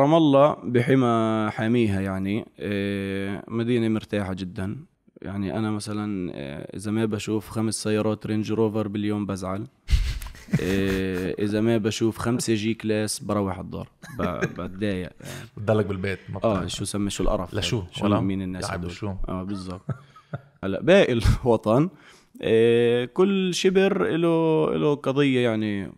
رام الله بحمى حاميها يعني آه، مدينة مرتاحة جدا يعني أنا مثلا آه، إذا ما بشوف خمس سيارات رينج روفر باليوم بزعل آه، إذا ما بشوف خمسة جي كلاس بروح الدار بتضايق بتضلك بالبيت اه شو سمي شو القرف لشو شو ولا مين الناس هدول شو اه بالضبط هلا باقي الوطن كل شبر له له قضية يعني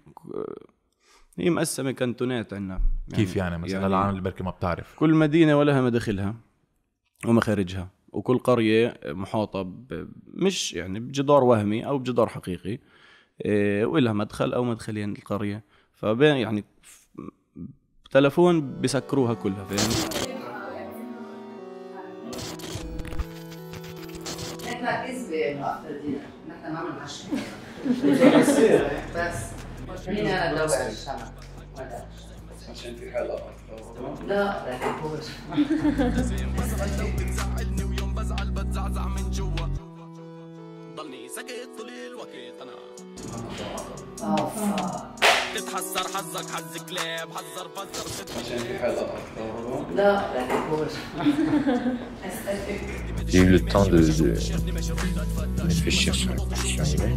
هي مقسمة كانتونات عندنا يعني كيف يعني مثلا يعني العالم اللي بركي ما بتعرف كل مدينه ولها مداخلها ومخارجها وكل قريه محاطه ب... مش يعني بجدار وهمي او بجدار حقيقي إيه، ولها مدخل او مدخلين القريه فبين يعني تلفون بسكروها كلها فاهم نحن كذبه نحن ما بنعشق بس مين انا دوقع الشمس عشان في حالة لا لا بتزعلني ويوم بزعل بتزعزع من جوا ضلني ساكت طول الوقت انا تتحسر حظك حظ كلاب حذر بزر عشان في حالة لا لا j'ai eu le temps de, de réfléchir sur la question.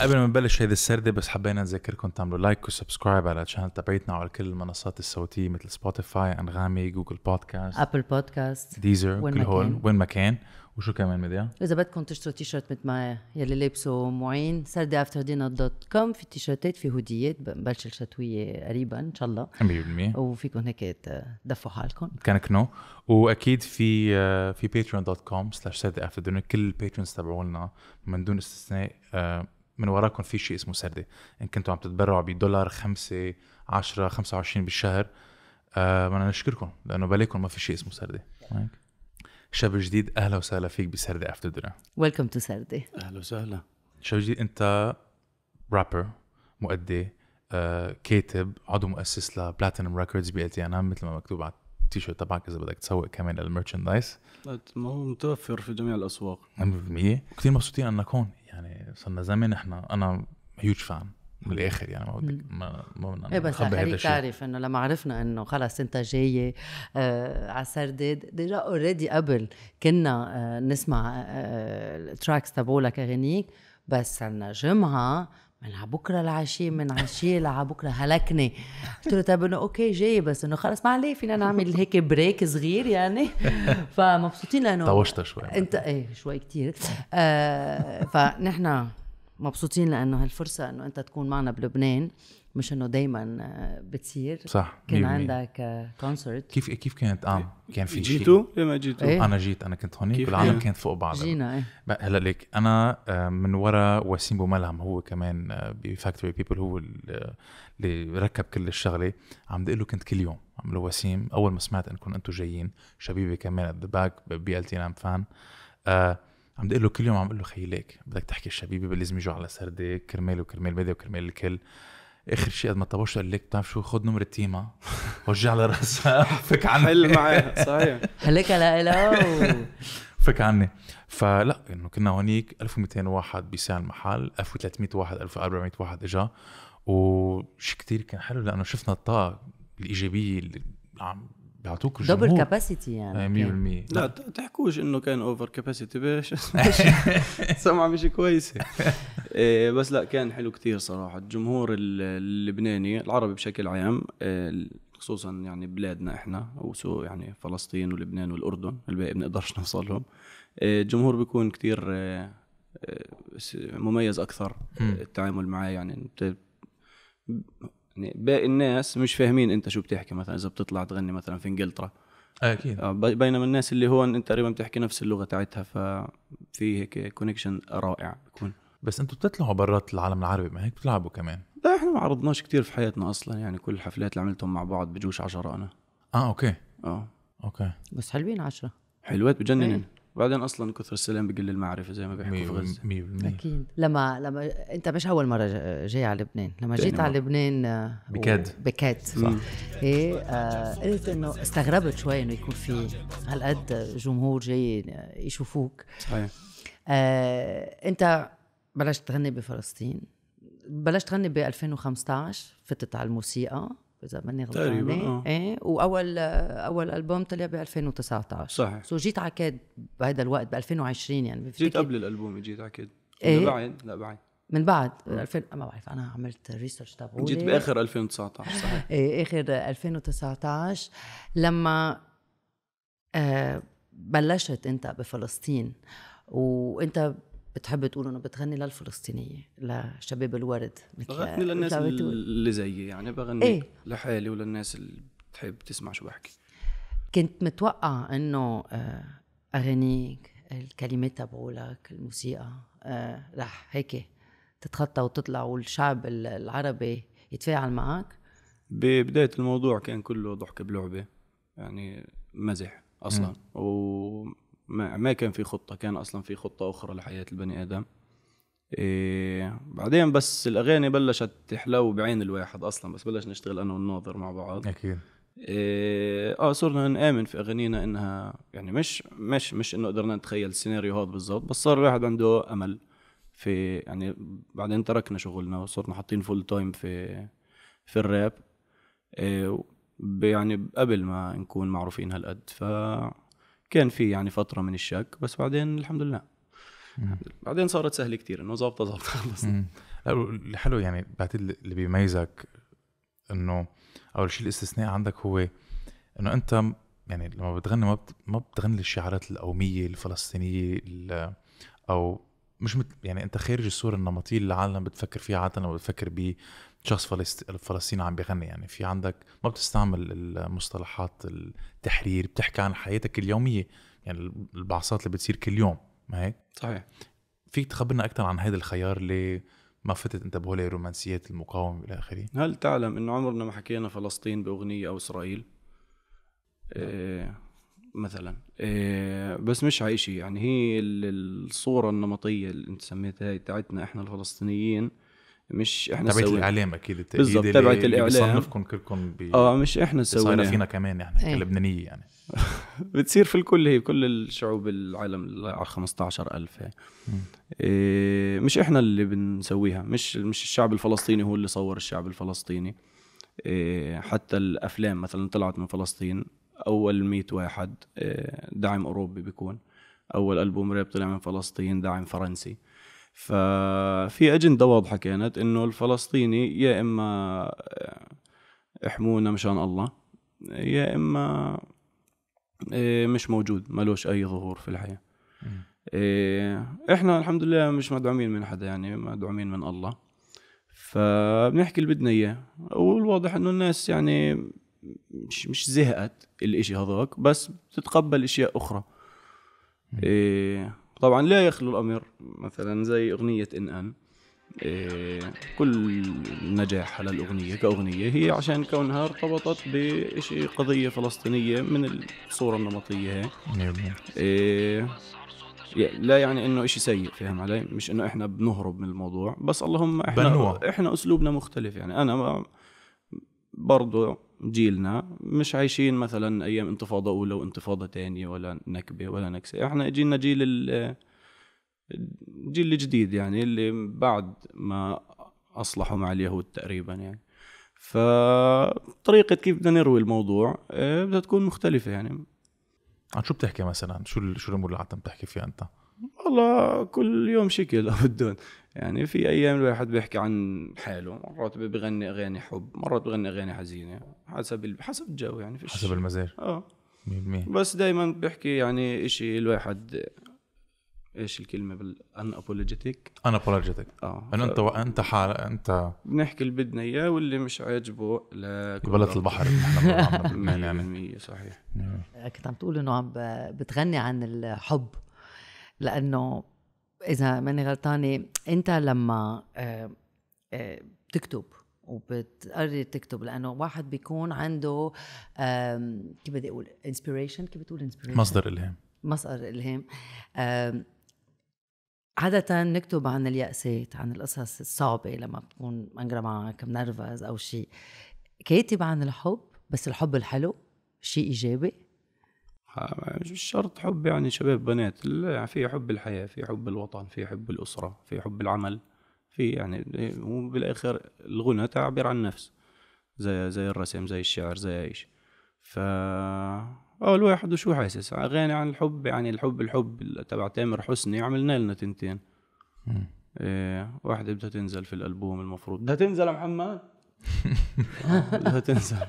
قبل ما نبلش هيدي السردة بس حبينا نذكركم تعملوا لايك وسبسكرايب على الشانل تبعتنا وعلى كل المنصات الصوتية مثل سبوتيفاي انغامي جوجل بودكاست ابل بودكاست ديزر وين كل هول وين ما كان وشو كمان ميديا؟ اذا بدكم تشتروا تي شيرت مثل ما يلي لابسه معين سردة افتر دينر دوت كوم في تي شيرتات في هوديات بنبلش الشتوية قريبا ان شاء الله 100% وفيكم هيك تدفوا حالكم كنو واكيد في آه، في باتريون دوت كوم سلاش سردة افتر دينر كل الباترونز تبعولنا من دون استثناء آه، من وراكم في شيء اسمه سردة ان كنتوا عم تتبرعوا بدولار خمسة عشرة خمسة وعشرين بالشهر آه بدنا نشكركم لانه بلاكم ما في شيء اسمه سردة شاب جديد اهلا وسهلا فيك بسردة افتر دينر ويلكم تو سردة اهلا وسهلا شاب جديد انت رابر مؤدي آه كاتب عضو مؤسس لبلاتينم ريكوردز تي مثل ما مكتوب على التيشيرت تبعك اذا بدك تسوق كمان الميرشندايز ما هو متوفر في جميع الاسواق 100% وكثير مبسوطين انك هون يعني صرنا زمن احنا انا هيوج فان من الاخر يعني ما بدك ما ما ايه بس خليك تعرف انه لما عرفنا انه خلص انت جايه آه على سرداد ديجا اوريدي قبل كنا آه نسمع آه التراكس آه، تبولك اغانيك بس صرنا جمعه من على بكره العشاء من عشية لعلى بكره هلكني قلت له طب انه اوكي جاي بس انه خلص ما عليه فينا نعمل هيك بريك صغير يعني فمبسوطين لانه طوشت شوي انت ايه شوي كثير آه فنحن مبسوطين لانه هالفرصه انه انت تكون معنا بلبنان مش انه دايما آه، بتصير صح كان عندك كونسرت آه، كيف كيف كانت اه كان في شيء جيتوا؟ لما جيتوا؟ ايه؟ انا جيت انا كنت هونيك والعالم كانت فوق بعض جينا ايه هلا ليك انا آه، من ورا وسيم بوملهم هو كمان بفاكتوري بيبل هو اللي ركب كل الشغله عم بدي له كنت كل يوم عم له وسيم اول ما سمعت انكم انتم جايين شبيبه كمان ذا باك بي ال تي نام فان عم بدي له كل يوم عم بقول له خيي ليك بدك تحكي الشبيبي لازم يجوا على سردك كرمال وكرمال بدي وكرمال الكل اخر شيء قد ما طبشت قال لك بتعرف شو خد نمرة تيما وجع على راسها فك عني حل معي صحيح هلك لا فك عني فلا انه كنا هونيك 1200 واحد بيساع المحل 1300 واحد 1400 واحد اجا وشي كتير كان حلو لانه شفنا الطاقه الايجابيه اللي عم بيعطوك الجمهور دبل كاباسيتي يعني 100% آه، لا تحكوش انه كان اوفر كاباسيتي باش سمعه مش كويسه إيه، بس لا كان حلو كتير صراحه الجمهور اللبناني العربي بشكل عام إيه، خصوصا يعني بلادنا احنا وسو يعني فلسطين ولبنان والاردن الباقي بنقدرش نوصل لهم إيه، الجمهور بيكون كتير مميز اكثر التعامل معاه يعني يعني باقي الناس مش فاهمين انت شو بتحكي مثلا اذا بتطلع تغني مثلا في انجلترا اكيد آه، بينما الناس اللي هون انت تقريبا بتحكي نفس اللغه تاعتها ففي هيك كونكشن رائع بيكون بس انتم بتطلعوا برات العالم العربي ما هيك بتلعبوا كمان لا احنا ما عرضناش كثير في حياتنا اصلا يعني كل الحفلات اللي عملتهم مع بعض بجوش عشرة انا اه اوكي اه اوكي بس حلوين عشرة حلوات بجننن إيه. وبعدين اصلا كثر السلام بقل المعرفه زي ما بيحكوا في غزه 100% اكيد لما لما انت مش اول مره جاي على لبنان لما جيت على لبنان آه، بكاد بكاد صح ايه آه، قلت انه استغربت شوي انه يكون في هالقد جمهور جاي آه، يشوفوك صحيح آه انت بلشت تغني بفلسطين بلشت تغني ب 2015 فتت على الموسيقى اذا ماني غلطانه تقريبا اه ايه واول اول البوم طلع ب 2019 صحيح سو جيت عكاد بهذا الوقت ب 2020 يعني بفتكر جيت قبل الالبوم جيت عكاد ايه؟ من بعد لا بعد من بعد 2000 آه. ما بعرف انا عملت ريسيرش تبعولي جيت باخر 2019 صحيح ايه اخر 2019 لما آه بلشت انت بفلسطين وانت بتحب تقول انه بتغني للفلسطينيه لشباب الورد بغني للناس اللي زيي يعني بغني ايه؟ لحالي وللناس اللي بتحب تسمع شو بحكي كنت متوقع انه آه، اغانيك الكلمات تبعولك الموسيقى آه، رح هيك تتخطى وتطلع والشعب العربي يتفاعل معك ببدايه الموضوع كان كله ضحك بلعبه يعني مزح اصلا م. و ما, ما كان في خطه كان اصلا في خطه اخرى لحياه البني ادم إيه بعدين بس الاغاني بلشت تحلو بعين الواحد اصلا بس بلش نشتغل انا والناظر مع بعض اكيد إيه اه صرنا نآمن في اغانينا انها يعني مش مش مش انه قدرنا نتخيل السيناريو هذا بالضبط بس صار الواحد عنده امل في يعني بعدين تركنا شغلنا وصرنا حاطين فول تايم في في الراب إيه يعني قبل ما نكون معروفين هالقد ف كان في يعني فتره من الشك بس بعدين الحمد لله بعدين صارت سهله كتير انه ظابطه ظابطه خلص الحلو يعني بعتقد اللي بيميزك انه اول شيء الاستثناء عندك هو انه انت يعني لما بتغني ما ما بتغني للشعارات القوميه الفلسطينيه او مش مت... يعني انت خارج الصورة النمطية اللي العالم بتفكر فيها عادة لما بتفكر ب شخص فلسط... فلسطيني عم بيغني يعني في عندك ما بتستعمل المصطلحات التحرير بتحكي عن حياتك اليومية يعني البعثات اللي بتصير كل يوم ما هيك؟ صحيح فيك تخبرنا اكثر عن هذا الخيار اللي ما فتت انت بهول رومانسيات المقاومه والى اخره هل تعلم انه عمرنا ما حكينا فلسطين باغنيه او اسرائيل؟ إيه مثلا إيه بس مش عايشي يعني هي الصوره النمطيه اللي انت سميتها هي تاعتنا احنا الفلسطينيين مش احنا تبعت الاعلام اكيد بالضبط تبعت الاعلام بصنفكم كلكم ب... اه مش احنا سوينا صايره فينا كمان احنا يعني، ايه. كلبنانيه يعني بتصير في الكل هي كل الشعوب العالم على 15000 هي إيه مش احنا اللي بنسويها مش مش الشعب الفلسطيني هو اللي صور الشعب الفلسطيني إيه حتى الافلام مثلا طلعت من فلسطين اول 100 واحد آه، دعم اوروبي بيكون اول البوم راب طلع من فلسطين دعم فرنسي ففي اجنده واضحه كانت انه الفلسطيني يا اما احمونا آه، مشان الله يا اما آه، مش موجود ملوش اي ظهور في الحياه احنا الحمد لله مش مدعومين من حدا يعني مدعومين من الله فبنحكي اللي بدنا اياه والواضح انه الناس يعني مش مش زهقت الاشي هذاك بس بتتقبل اشياء اخرى إيه طبعا لا يخلو الامر مثلا زي اغنيه ان ان إيه كل نجاحها للاغنيه كاغنيه هي عشان كونها ارتبطت بشيء قضيه فلسطينيه من الصوره النمطيه هي نعم. إيه لا يعني انه إشي سيء فاهم علي مش انه احنا بنهرب من الموضوع بس اللهم احنا بنوع. احنا اسلوبنا مختلف يعني انا برضه جيلنا مش عايشين مثلا ايام انتفاضه اولى وانتفاضه ثانيه ولا نكبه ولا نكسه احنا جيلنا جيل الجيل الجديد يعني اللي بعد ما اصلحوا مع اليهود تقريبا يعني فطريقة كيف بدنا نروي الموضوع إيه، بدها تكون مختلفة يعني عن شو بتحكي مثلا؟ شو شو الامور اللي عم تحكي فيها انت؟ والله كل يوم شكل بدون يعني في ايام الواحد بيحكي عن حاله مرات بغني اغاني حب مرات بغني اغاني حزينه حسب حسب الجو يعني فيش حسب المزاج اه 100% بس دائما بحكي يعني شيء الواحد ايش الكلمه بال ان ابولوجيتيك ان ابولوجيتيك اه انه انت انت حال انت بنحكي اللي بدنا اياه واللي مش عاجبه لا بلد البحر احنا يعني صحيح نعم. كنت عم تقول انه عم بتغني عن الحب لانه اذا ماني غلطانه انت لما آه، آه، بتكتب وبتقرر تكتب لانه واحد بيكون عنده كيف بدي اقول انسبيريشن كيف بتقول انسبيريشن مصدر الهام مصدر الهام عادة نكتب عن اليأسات عن القصص الصعبة لما بتكون منقرة معك منرفز أو شيء كاتب عن الحب بس الحب الحلو شيء إيجابي مش شرط حب يعني شباب بنات لا يعني في حب الحياة في حب الوطن في حب الأسرة في حب العمل في يعني وبالآخر الغنى تعبير عن النفس زي زي الرسم زي الشعر زي ايش ف اه الواحد وشو حاسس اغاني عن الحب يعني الحب الحب تبع تامر حسني عملنا لنا تنتين إيه واحدة بدها تنزل في الالبوم المفروض بدها تنزل يا محمد بدها تنزل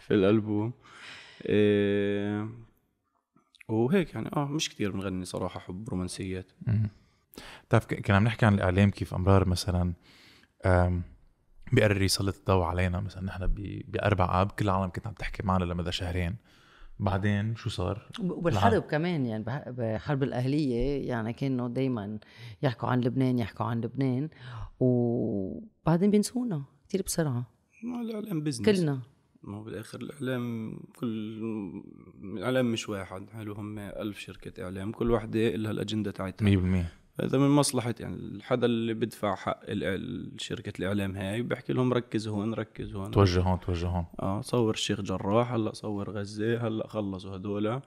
في الالبوم إيه وهيك يعني اه مش كثير بنغني صراحه حب رومانسيات بتعرف كنا عم نحكي عن الاعلام كيف امرار مثلا بيقرر يسلط الضوء علينا مثلا نحن باربع اب كل العالم كنت عم تحكي معنا لمدى شهرين بعدين شو صار؟ وبالحرب كمان يعني بحرب الاهليه يعني كانوا دائما يحكوا عن لبنان يحكوا عن لبنان وبعدين بينسونا كثير بسرعه الاعلام بزنس كلنا ما هو بالاخر الاعلام كل الاعلام مش واحد حلو هم ألف شركه اعلام كل واحده لها الاجنده تاعتها 100% فاذا من مصلحه يعني الحدا اللي بدفع حق شركه الاعلام هاي بحكي لهم ركز هون ركز هون توجه هون توجه هون اه صور الشيخ جراح هلا صور غزه هلا خلصوا هدول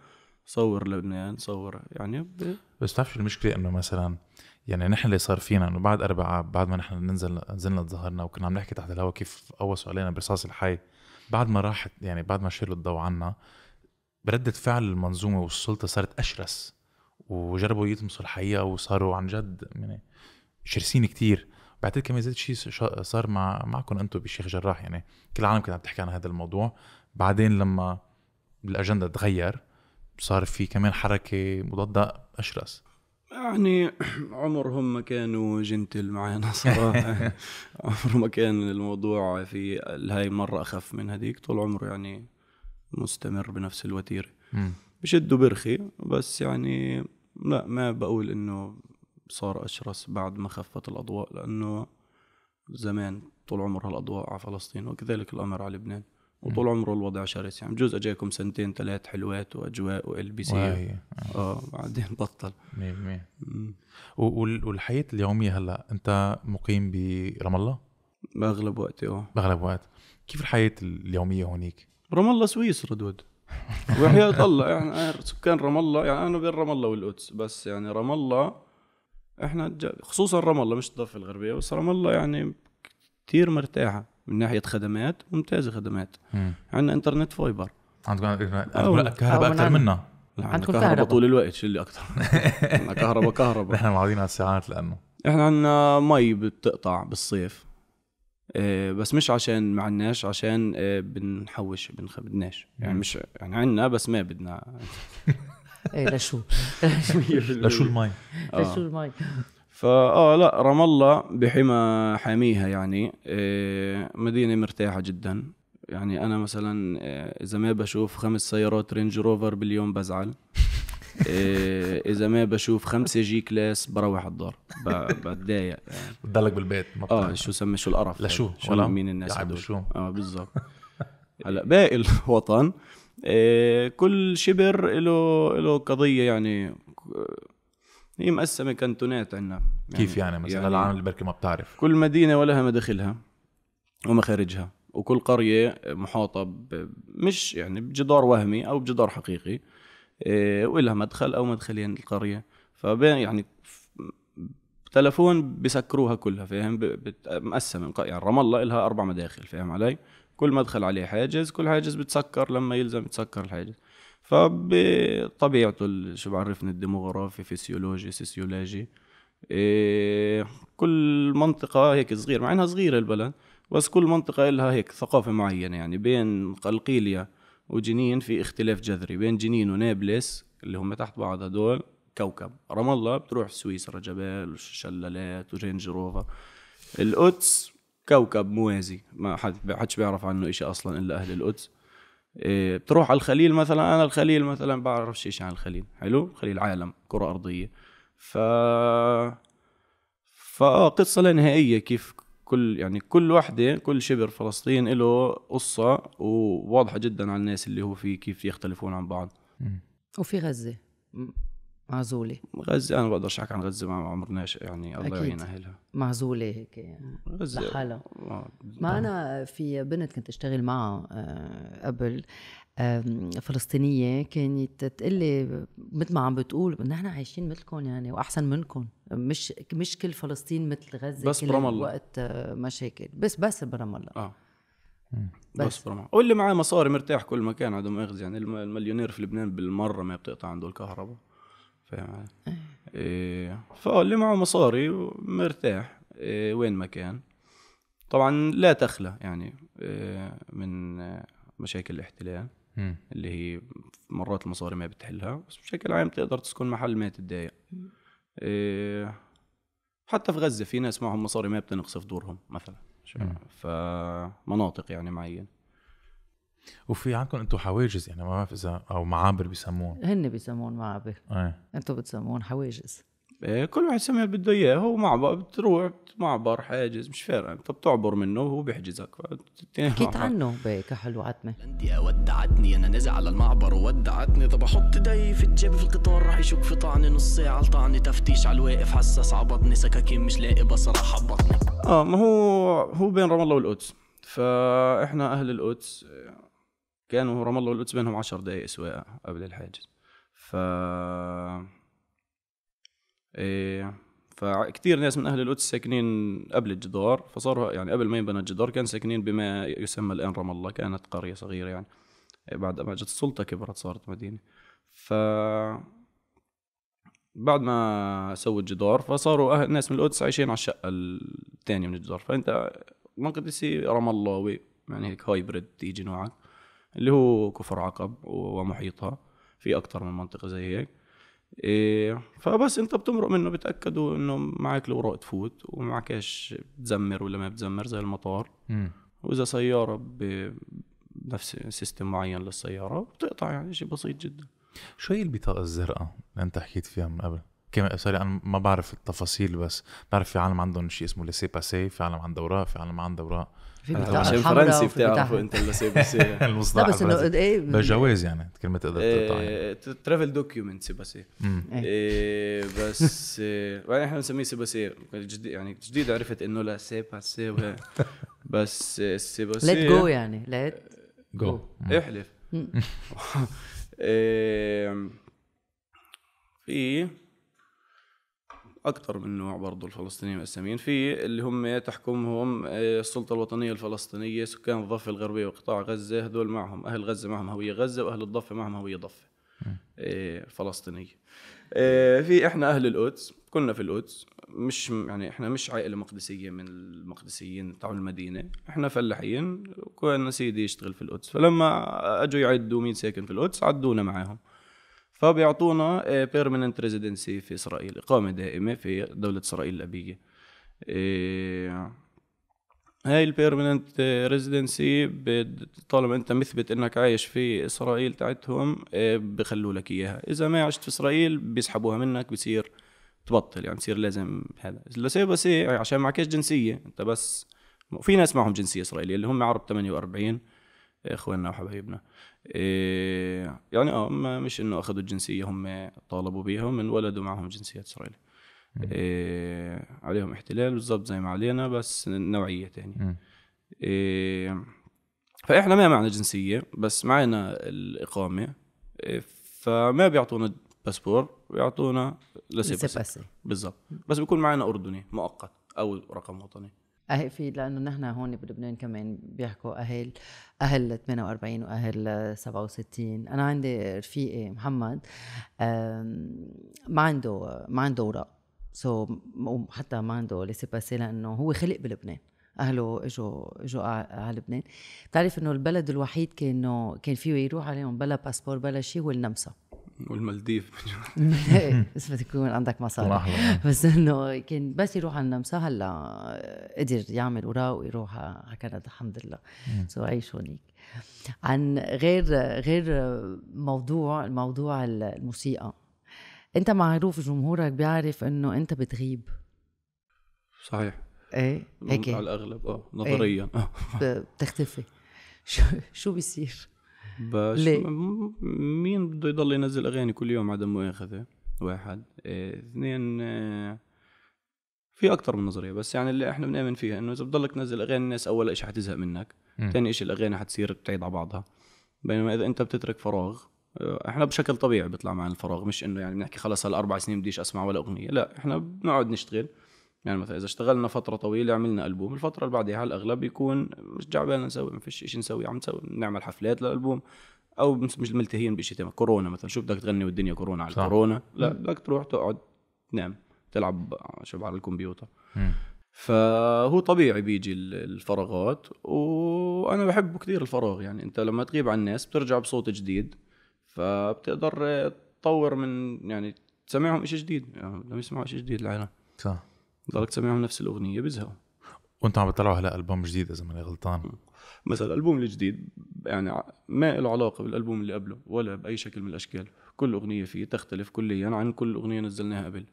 صور لبنان صور يعني ب... بس بتعرف المشكله انه مثلا يعني نحن اللي صار فينا انه بعد اربعة بعد ما نحن ننزل نزلنا ظهرنا وكنا عم نحكي تحت الهواء كيف قوسوا علينا برصاص الحي بعد ما راحت يعني بعد ما شالوا الضوء عنا ردة فعل المنظومة والسلطة صارت أشرس وجربوا يطمسوا الحقيقة وصاروا عن جد يعني شرسين كتير بعتقد كمان زاد شيء صار مع معكم انتم بشيخ جراح يعني كل العالم كانت عم تحكي عن هذا الموضوع بعدين لما الاجنده تغير صار في كمان حركه مضاده اشرس يعني عمرهم ما كانوا جنتل معنا صراحه عمره ما كان الموضوع في هاي مره اخف من هذيك طول عمره يعني مستمر بنفس الوتيره بشدوا برخي بس يعني لا ما بقول انه صار اشرس بعد ما خفت الاضواء لانه زمان طول عمرها الاضواء على فلسطين وكذلك الامر على لبنان وطول عمره الوضع شرس يعني بجوز اجاكم سنتين ثلاث حلوات واجواء سي إيه. اه بعدين بطل 100% والحياه اليوميه هلا انت مقيم برام الله؟ باغلب وقتي اه باغلب وقت كيف الحياه اليوميه هونيك؟ رام الله سويس ردود وحياة الله يعني سكان رام الله يعني انا بين رام الله والقدس بس يعني رام الله احنا خصوصا رام الله مش الضفه الغربيه بس رام الله يعني كثير مرتاحه من ناحيه خدمات ممتازه خدمات عندنا انترنت فايبر نعم. عندكم كهرباء اكثر منا عندكم كهرباء طول الوقت شو اللي اكثر عندنا كهرباء كهرباء نحن معودين على الساعات لانه احنا عندنا مي بتقطع بالصيف آه، بس مش عشان ما عندناش عشان آه، بنحوش بنخبدناش يعني مش يعني عندنا بس ما بدنا ايه لشو لشو المي آه. لشو المي فاه لا رام الله بحمى حاميها يعني آه، مدينه مرتاحه جدا يعني انا مثلا آه، اذا ما بشوف خمس سيارات رينج روفر باليوم بزعل آه، اذا ما بشوف خمسة جي كلاس بروح الدار بتضايق بتضلك بالبيت ما اه شو سمي شو القرف لشو يعني شو ولا مين الناس يعني شو اه بالضبط هلا باقي الوطن كل شبر له له قضيه يعني هي مقسمه كانتونات عندنا يعني كيف يعني مثلا يعني العالم اللي بركي ما بتعرف كل مدينه ولها مداخلها ومخارجها وكل قريه محاطه مش يعني بجدار وهمي او بجدار حقيقي آه، ولها مدخل او مدخلين القريه فبين يعني تلفون بسكروها كلها فاهم مقسمه يعني رام الله لها اربع مداخل فاهم علي؟ كل مدخل عليه حاجز كل حاجز بتسكر لما يلزم يتسكر الحاجز فبطبيعته شو بعرفني الديموغرافي فسيولوجي سيسيولوجي إيه كل منطقة هيك صغيرة مع انها صغيرة البلد بس كل منطقة لها هيك ثقافة معينة يعني بين قلقيليا وجنين في اختلاف جذري بين جنين ونابلس اللي هم تحت بعض هدول كوكب رام الله بتروح سويسرا جبال وشلالات ورينج روفر القدس كوكب موازي ما حد حدش بيعرف عنه إشي اصلا الا اهل القدس إيه، بتروح على الخليل مثلا انا الخليل مثلا بعرف شيء عن الخليل حلو خليل عالم كره ارضيه ف فاه قصه لا نهائيه كيف كل يعني كل وحده كل شبر فلسطين له قصه وواضحه جدا على الناس اللي هو فيه كيف يختلفون عن بعض وفي غزه معزوله غزه انا بقدرش احكي عن غزه ما عمرنا يعني الله يعين اهلها معزوله هيك يعني غزه لحالها آه، ما, ما انا في بنت كنت اشتغل معها آه، قبل فلسطينيه كانت تقول لي مثل ما عم بتقول نحن عايشين مثلكم يعني واحسن منكم مش مش كل فلسطين مثل غزه بس برام الله وقت آه، مشاكل بس بس برام الله اه بس, بس الله واللي معاه مصاري مرتاح كل مكان عندهم اخذ يعني المليونير في لبنان بالمره ما بتقطع عنده الكهرباء فاهم إيه. إيه فاللي معه مصاري مرتاح إيه وين ما كان طبعا لا تخلى يعني إيه من مشاكل الاحتلال اللي هي مرات المصاري ما بتحلها بس بشكل عام تقدر تسكن محل ما تتضايق إيه حتى في غزه في ناس معهم مصاري ما بتنقص في دورهم مثلا فمناطق يعني معينه وفي عندكم انتم حواجز يعني ما بعرف اذا او معابر بيسموهم هن بيسمون معابر ايه انتم بتسمون حواجز إيه كل واحد يسمي اللي بده اياه هو معبر بتروح معبر حاجز مش فارقه انت بتعبر منه وهو بيحجزك حكيت عنه بيك حلو عتمه انت ودعتني انا نازل على المعبر وودعتني طب احط ايدي في الجيب في القطار راح يشك في طعني نص ساعه لطعني تفتيش على الواقف حساس عبطني سكاكين مش لاقي بصر حبطني اه ما هو هو بين رام الله والقدس فاحنا اهل القدس كانوا رام الله والقدس بينهم 10 دقائق سواقه قبل الحاجز ف إيه فكتير ناس من اهل القدس ساكنين قبل الجدار فصاروا يعني قبل ما ينبنى الجدار كان ساكنين بما يسمى الان رام الله كانت قريه صغيره يعني إيه، بعد ما جت السلطه كبرت صارت مدينه ف بعد ما سووا الجدار فصاروا أهل ناس من القدس عايشين على الشقه الثانيه من الجدار فانت تسي رام الله يعني هيك هايبرد تيجي نوعك اللي هو كفر عقب ومحيطها في اكثر من منطقه زي هيك إيه فبس انت بتمرق منه بتاكدوا انه معك الاوراق تفوت ومعكش بتزمر ولا ما بتزمر زي المطار م. واذا سياره بنفس سيستم معين للسياره بتقطع يعني شيء بسيط جدا شو هي البطاقه الزرقاء اللي انت حكيت فيها من قبل؟ كم سوري انا ما بعرف التفاصيل بس بعرف في عالم عندهم شيء اسمه لسي باسي في عالم عنده اوراق في عالم عنده اوراق في بتاع الفرنسي بتعرفه انت اللي سيبسي المصطلح بس انه ايه بجواز يعني كلمه يعني، تقدر إيه، تقطعها يعني ترافل دوكيومنت سيبسي بس إيه، وبعدين احنا بنسميه سيبسي يعني جديد عرفت انه لا سي بس سيبسي ليت جو يعني ليت جو احلف إيه، في اكثر من نوع برضه الفلسطينيين مقسمين في اللي هم إيه، تحكمهم إيه، السلطه الوطنيه الفلسطينيه سكان الضفه الغربيه وقطاع غزه هذول معهم اهل غزه معهم هويه غزه واهل الضفه معهم هويه ضفه إيه، فلسطينيه في احنا اهل القدس كنا في القدس مش يعني احنا مش عائله مقدسيه من المقدسيين تاع المدينه احنا فلاحين وكان سيدي يشتغل في القدس فلما اجوا يعدوا مين ساكن في القدس عدونا معاهم فبيعطونا بيرمننت آه, ريزيدنسي في اسرائيل اقامه دائمه في دوله اسرائيل الابيه آه, هاي البيرمننت آه, ريزيدنسي طالما انت مثبت انك عايش في اسرائيل تاعتهم بخلوا لك اياها اذا ما عشت في اسرائيل بيسحبوها منك بصير تبطل يعني بصير لازم هذا بس بس عشان معكش جنسيه انت بس في ناس معهم جنسيه اسرائيليه اللي هم عرب 48 اخواننا وحبايبنا إيه يعني اه مش انه اخذوا الجنسيه هم طالبوا بيها هم انولدوا معهم جنسيه اسرائيل إيه عليهم احتلال بالضبط زي ما علينا بس نوعيه ثانيه يعني. إيه فاحنا ما معنا جنسيه بس معنا الاقامه إيه فما بيعطونا باسبور بيعطونا لسي باسي بالضبط بس بيكون معنا اردني مؤقت او رقم وطني اهي في لانه نحن هون بلبنان كمان بيحكوا اهل اهل 48 واهل 67 انا عندي رفيقي محمد ما عنده ما عنده اوراق سو so, حتى ما عنده ليسي باسي لانه هو خلق بلبنان اهله اجوا اجوا على لبنان بتعرف انه البلد الوحيد كانوا كان فيه يروح عليهم بلا باسبور بلا شيء هو النمسا والمالديف بس بدك يكون عندك مصاري بس انه كان بس يروح على النمسا هلا قدر يعمل وراء ويروح على كندا الحمد لله سو عيش هونيك عن غير غير موضوع موضوع الموسيقى انت معروف جمهورك بيعرف انه انت بتغيب صحيح ايه هيك على الاغلب اه إيه. نظريا ايه. بتختفي شو شو بيصير؟ بس مين بده يضل ينزل اغاني كل يوم عدم مؤاخذه واحد آه، اثنين اه في اكثر من نظريه بس يعني اللي احنا بنؤمن فيها انه اذا بضلك تنزل اغاني الناس اول شيء حتزهق منك ثاني شيء الاغاني حتصير بتعيد على بعضها بينما اذا انت بتترك فراغ آه، احنا بشكل طبيعي بيطلع معنا الفراغ مش انه يعني بنحكي خلص هالاربع سنين بديش اسمع ولا اغنيه لا احنا بنقعد نشتغل يعني مثلا اذا اشتغلنا فتره طويله عملنا البوم الفتره اللي بعدها على الاغلب يكون مش جعبنا نسوي ما فيش شيء نسوي عم نسوي نعمل حفلات للالبوم او مش ملتهين بشيء تمام كورونا مثلا شو بدك تغني والدنيا كورونا على صح. كورونا لا بدك تروح تقعد تنام تلعب شو على الكمبيوتر فهو طبيعي بيجي الفراغات وانا بحبه كثير الفراغ يعني انت لما تغيب عن الناس بترجع بصوت جديد فبتقدر تطور من يعني تسمعهم شيء جديد يعني بدهم يسمعوا شيء جديد العالم صح ضلك تسمعهم نفس الاغنيه بزهقوا وانتم عم بتطلعوا هلا البوم جديد اذا ماني غلطان مثلا الالبوم الجديد يعني ما له علاقه بالالبوم اللي قبله ولا باي شكل من الاشكال كل اغنيه فيه تختلف كليا عن كل اغنيه نزلناها قبل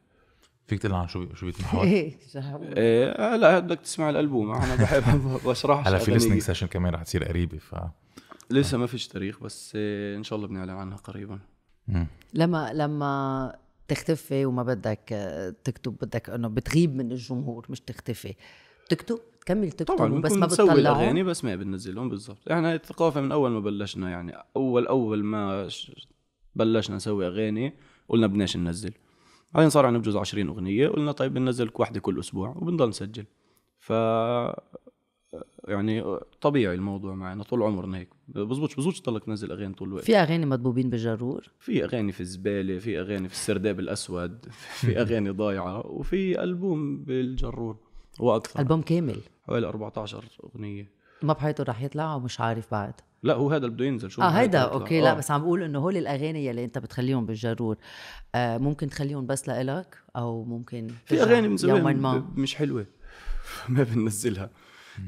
فيك تقول عن شو شو بيتمحور؟ إيه،, ايه هلا بدك تسمع الالبوم انا بحب بشرح هلا في ليسننج سيشن كمان رح تصير قريبه ف لسه ما فيش تاريخ بس ان شاء الله بنعلن عنها قريبا لما لما تختفي وما بدك تكتب بدك انه بتغيب من الجمهور مش تختفي بتكتب تكمل تكتب طبعا بس ما بتطلع اغاني بس ما بننزلهم بالضبط احنا هاي الثقافه من اول ما بلشنا يعني اول اول ما بلشنا نسوي اغاني قلنا بدناش ننزل بعدين صار عندنا بجوز 20 اغنيه قلنا طيب بننزل وحده كل اسبوع وبنضل نسجل ف يعني طبيعي الموضوع معنا طول عمرنا هيك بزبطش بزبطش تضلك تنزل اغاني طول الوقت في اغاني مدبوبين بالجرور في اغاني في الزباله في اغاني في السرداب الاسود في اغاني ضايعه وفي البوم بالجرور واكثر البوم كامل حوالي 14 اغنيه ما بحياته رح يطلع ومش عارف بعد لا هو هذا اللي بده ينزل شو اه هيدا اوكي آه. لا بس عم بقول انه هول الاغاني يلي انت بتخليهم بالجرور آه ممكن تخليهم بس لإلك او ممكن في اغاني من زمان مش حلوه ما بننزلها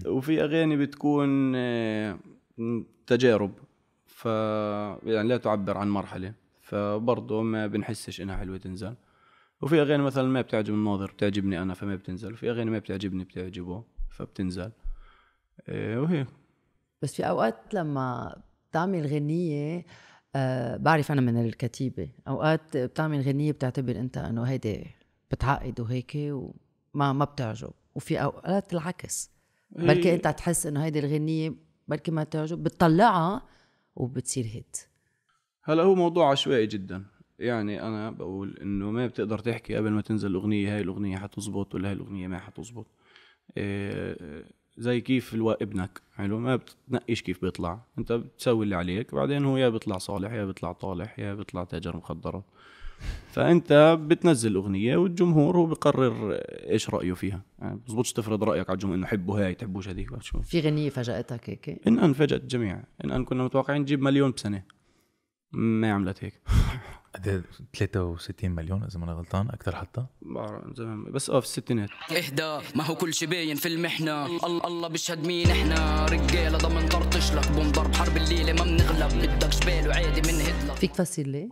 وفي اغاني بتكون آه، تجارب ف يعني لا تعبر عن مرحله فبرضه ما بنحسش انها حلوه تنزل وفي اغاني مثلا ما بتعجب الناظر بتعجبني انا فما بتنزل وفي اغاني ما بتعجبني بتعجبه فبتنزل آه، وهيك بس في اوقات لما بتعمل غنيه أه بعرف انا من الكتيبه اوقات بتعمل غنيه بتعتبر انت انه هيدي بتعقد وهيك وما ما بتعجب وفي اوقات العكس بلكي إيه. انت تحس انه هيدي الغنيه بلكي ما تعجب بتطلعها وبتصير هيت هلا هو موضوع عشوائي جدا يعني انا بقول انه ما بتقدر تحكي قبل ما تنزل الاغنيه هاي الاغنيه حتزبط ولا هاي الاغنيه ما حتزبط إيه زي كيف الو... ابنك حلو يعني ما بتنقيش كيف بيطلع انت بتسوي اللي عليك بعدين هو يا بيطلع صالح يا بيطلع طالح يا بيطلع تاجر مخدرات فانت بتنزل اغنيه والجمهور هو بقرر ايش رايه فيها يعني بزبطش تفرض رايك على الجمهور انه حبوا هاي تحبوش هذيك في غنيه فاجاتك هيك ان ان فاجات الجميع ان ان كنا متوقعين نجيب مليون بسنه ما عملت هيك قد 63 مليون اذا ما انا غلطان اكثر حتى زمان بس اه في الستينات اهدى ما هو كل شي باين في المحنه الله الله بيشهد مين احنا رجاله ضمن طرطش لك بنضرب حرب الليله ما بنغلب بدك جبال وعادي من هتلر فيك فسر ليه؟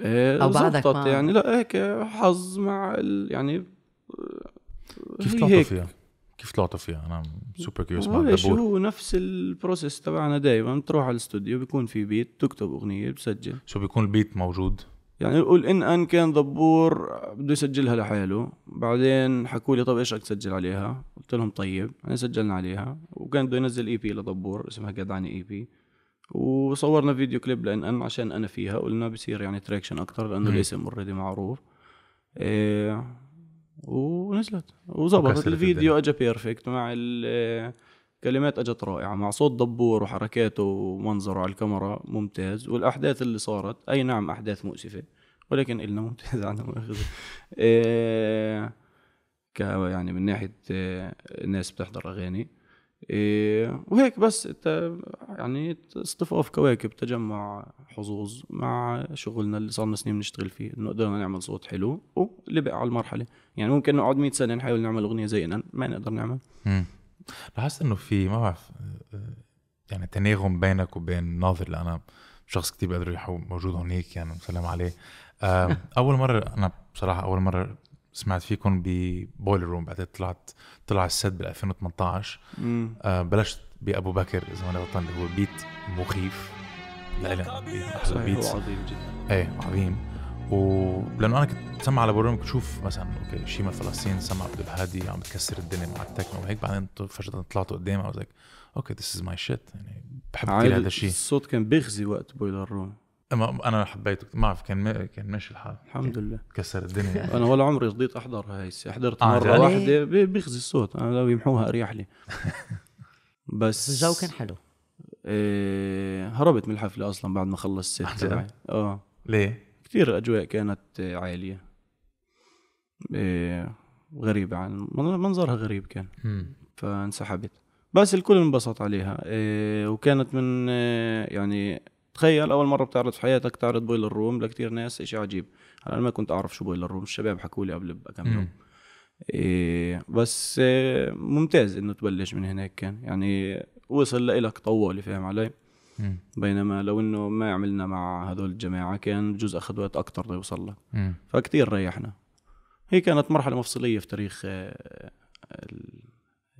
آه، او بعدك ما... يعني لا هيك حظ مع ال... يعني كيف طلعتوا فيها؟ كيف طلعتوا فيها؟ انا سوبر كيوس مع هو نفس البروسيس تبعنا دائما تروح على الاستوديو بيكون في بيت تكتب اغنيه بتسجل شو بيكون البيت موجود؟ يعني يقول ان ان كان دبور بده يسجلها لحاله بعدين حكوا لي طب ايش بدك تسجل عليها قلت لهم طيب انا يعني سجلنا عليها وكان بده ينزل اي e بي لدبور اسمها جدعني اي بي وصورنا فيديو كليب لان انا عشان انا فيها قلنا بصير يعني تراكشن اكثر لانه الاسم اوريدي معروف إيه ونزلت وظبطت الفيديو اجى بيرفكت مع الكلمات اجت رائعه مع صوت دبور وحركاته ومنظره على الكاميرا ممتاز والاحداث اللي صارت اي نعم احداث مؤسفه ولكن النا ممتاز عن مؤاخذه إيه ك يعني من ناحيه آه، ناس بتحضر اغاني إيه وهيك بس انت يعني اصطفاف كواكب تجمع حظوظ مع شغلنا اللي صار لنا سنين بنشتغل فيه انه قدرنا نعمل صوت حلو ولبق على المرحله يعني ممكن نقعد 100 سنه نحاول نعمل اغنيه زينا ما نقدر نعمل لاحظت انه في ما بعرف آه، يعني تناغم بينك وبين ناظر اللي انا شخص كتير بقدر موجود هونيك يعني سلام عليه اول مره انا بصراحه اول مره سمعت فيكم ببويلر روم بعدين طلعت طلع السد بال 2018 آه بلشت بابو بكر اذا ماني غلطان اللي هو بيت مخيف لإلهم احسن بيت عظيم جدا ايه عظيم ولانه انا كنت سمع على روم كنت شوف مثلا اوكي شيما فلسطين سمع عبد الهادي عم بتكسر الدنيا مع التكنو وهيك بعدين فجاه طلعتوا قدامي اوكي ذس از ماي شيت يعني بحب كثير هذا الشيء الصوت كان بيخزي وقت بويلر روم انا حبيته ما اعرف كان كان ماشي الحال الحمد لله كسر الدنيا انا ولا عمري رضيت احضر هاي حضرت آه مره واحده بيخزي الصوت انا لو يمحوها اريح لي بس الجو كان حلو إيه هربت من الحفله اصلا بعد ما خلصت الست آه،, اه ليه؟ كثير اجواء كانت عاليه إيه غريبه عن منظرها غريب كان فانسحبت بس الكل انبسط عليها إيه وكانت من يعني تخيل اول مره بتعرض في حياتك تعرض بويلر روم لكثير ناس إشي عجيب هلا انا ما كنت اعرف شو بويلر روم الشباب حكوا لي قبل بكم يوم إيه بس آه، ممتاز انه تبلش من هناك كان يعني وصل لإلك طوالي فاهم علي مم. بينما لو انه ما عملنا مع هذول الجماعه كان جزء اخذ وقت اكثر ليوصل لك فكتير ريحنا هي كانت مرحله مفصليه في تاريخ آه،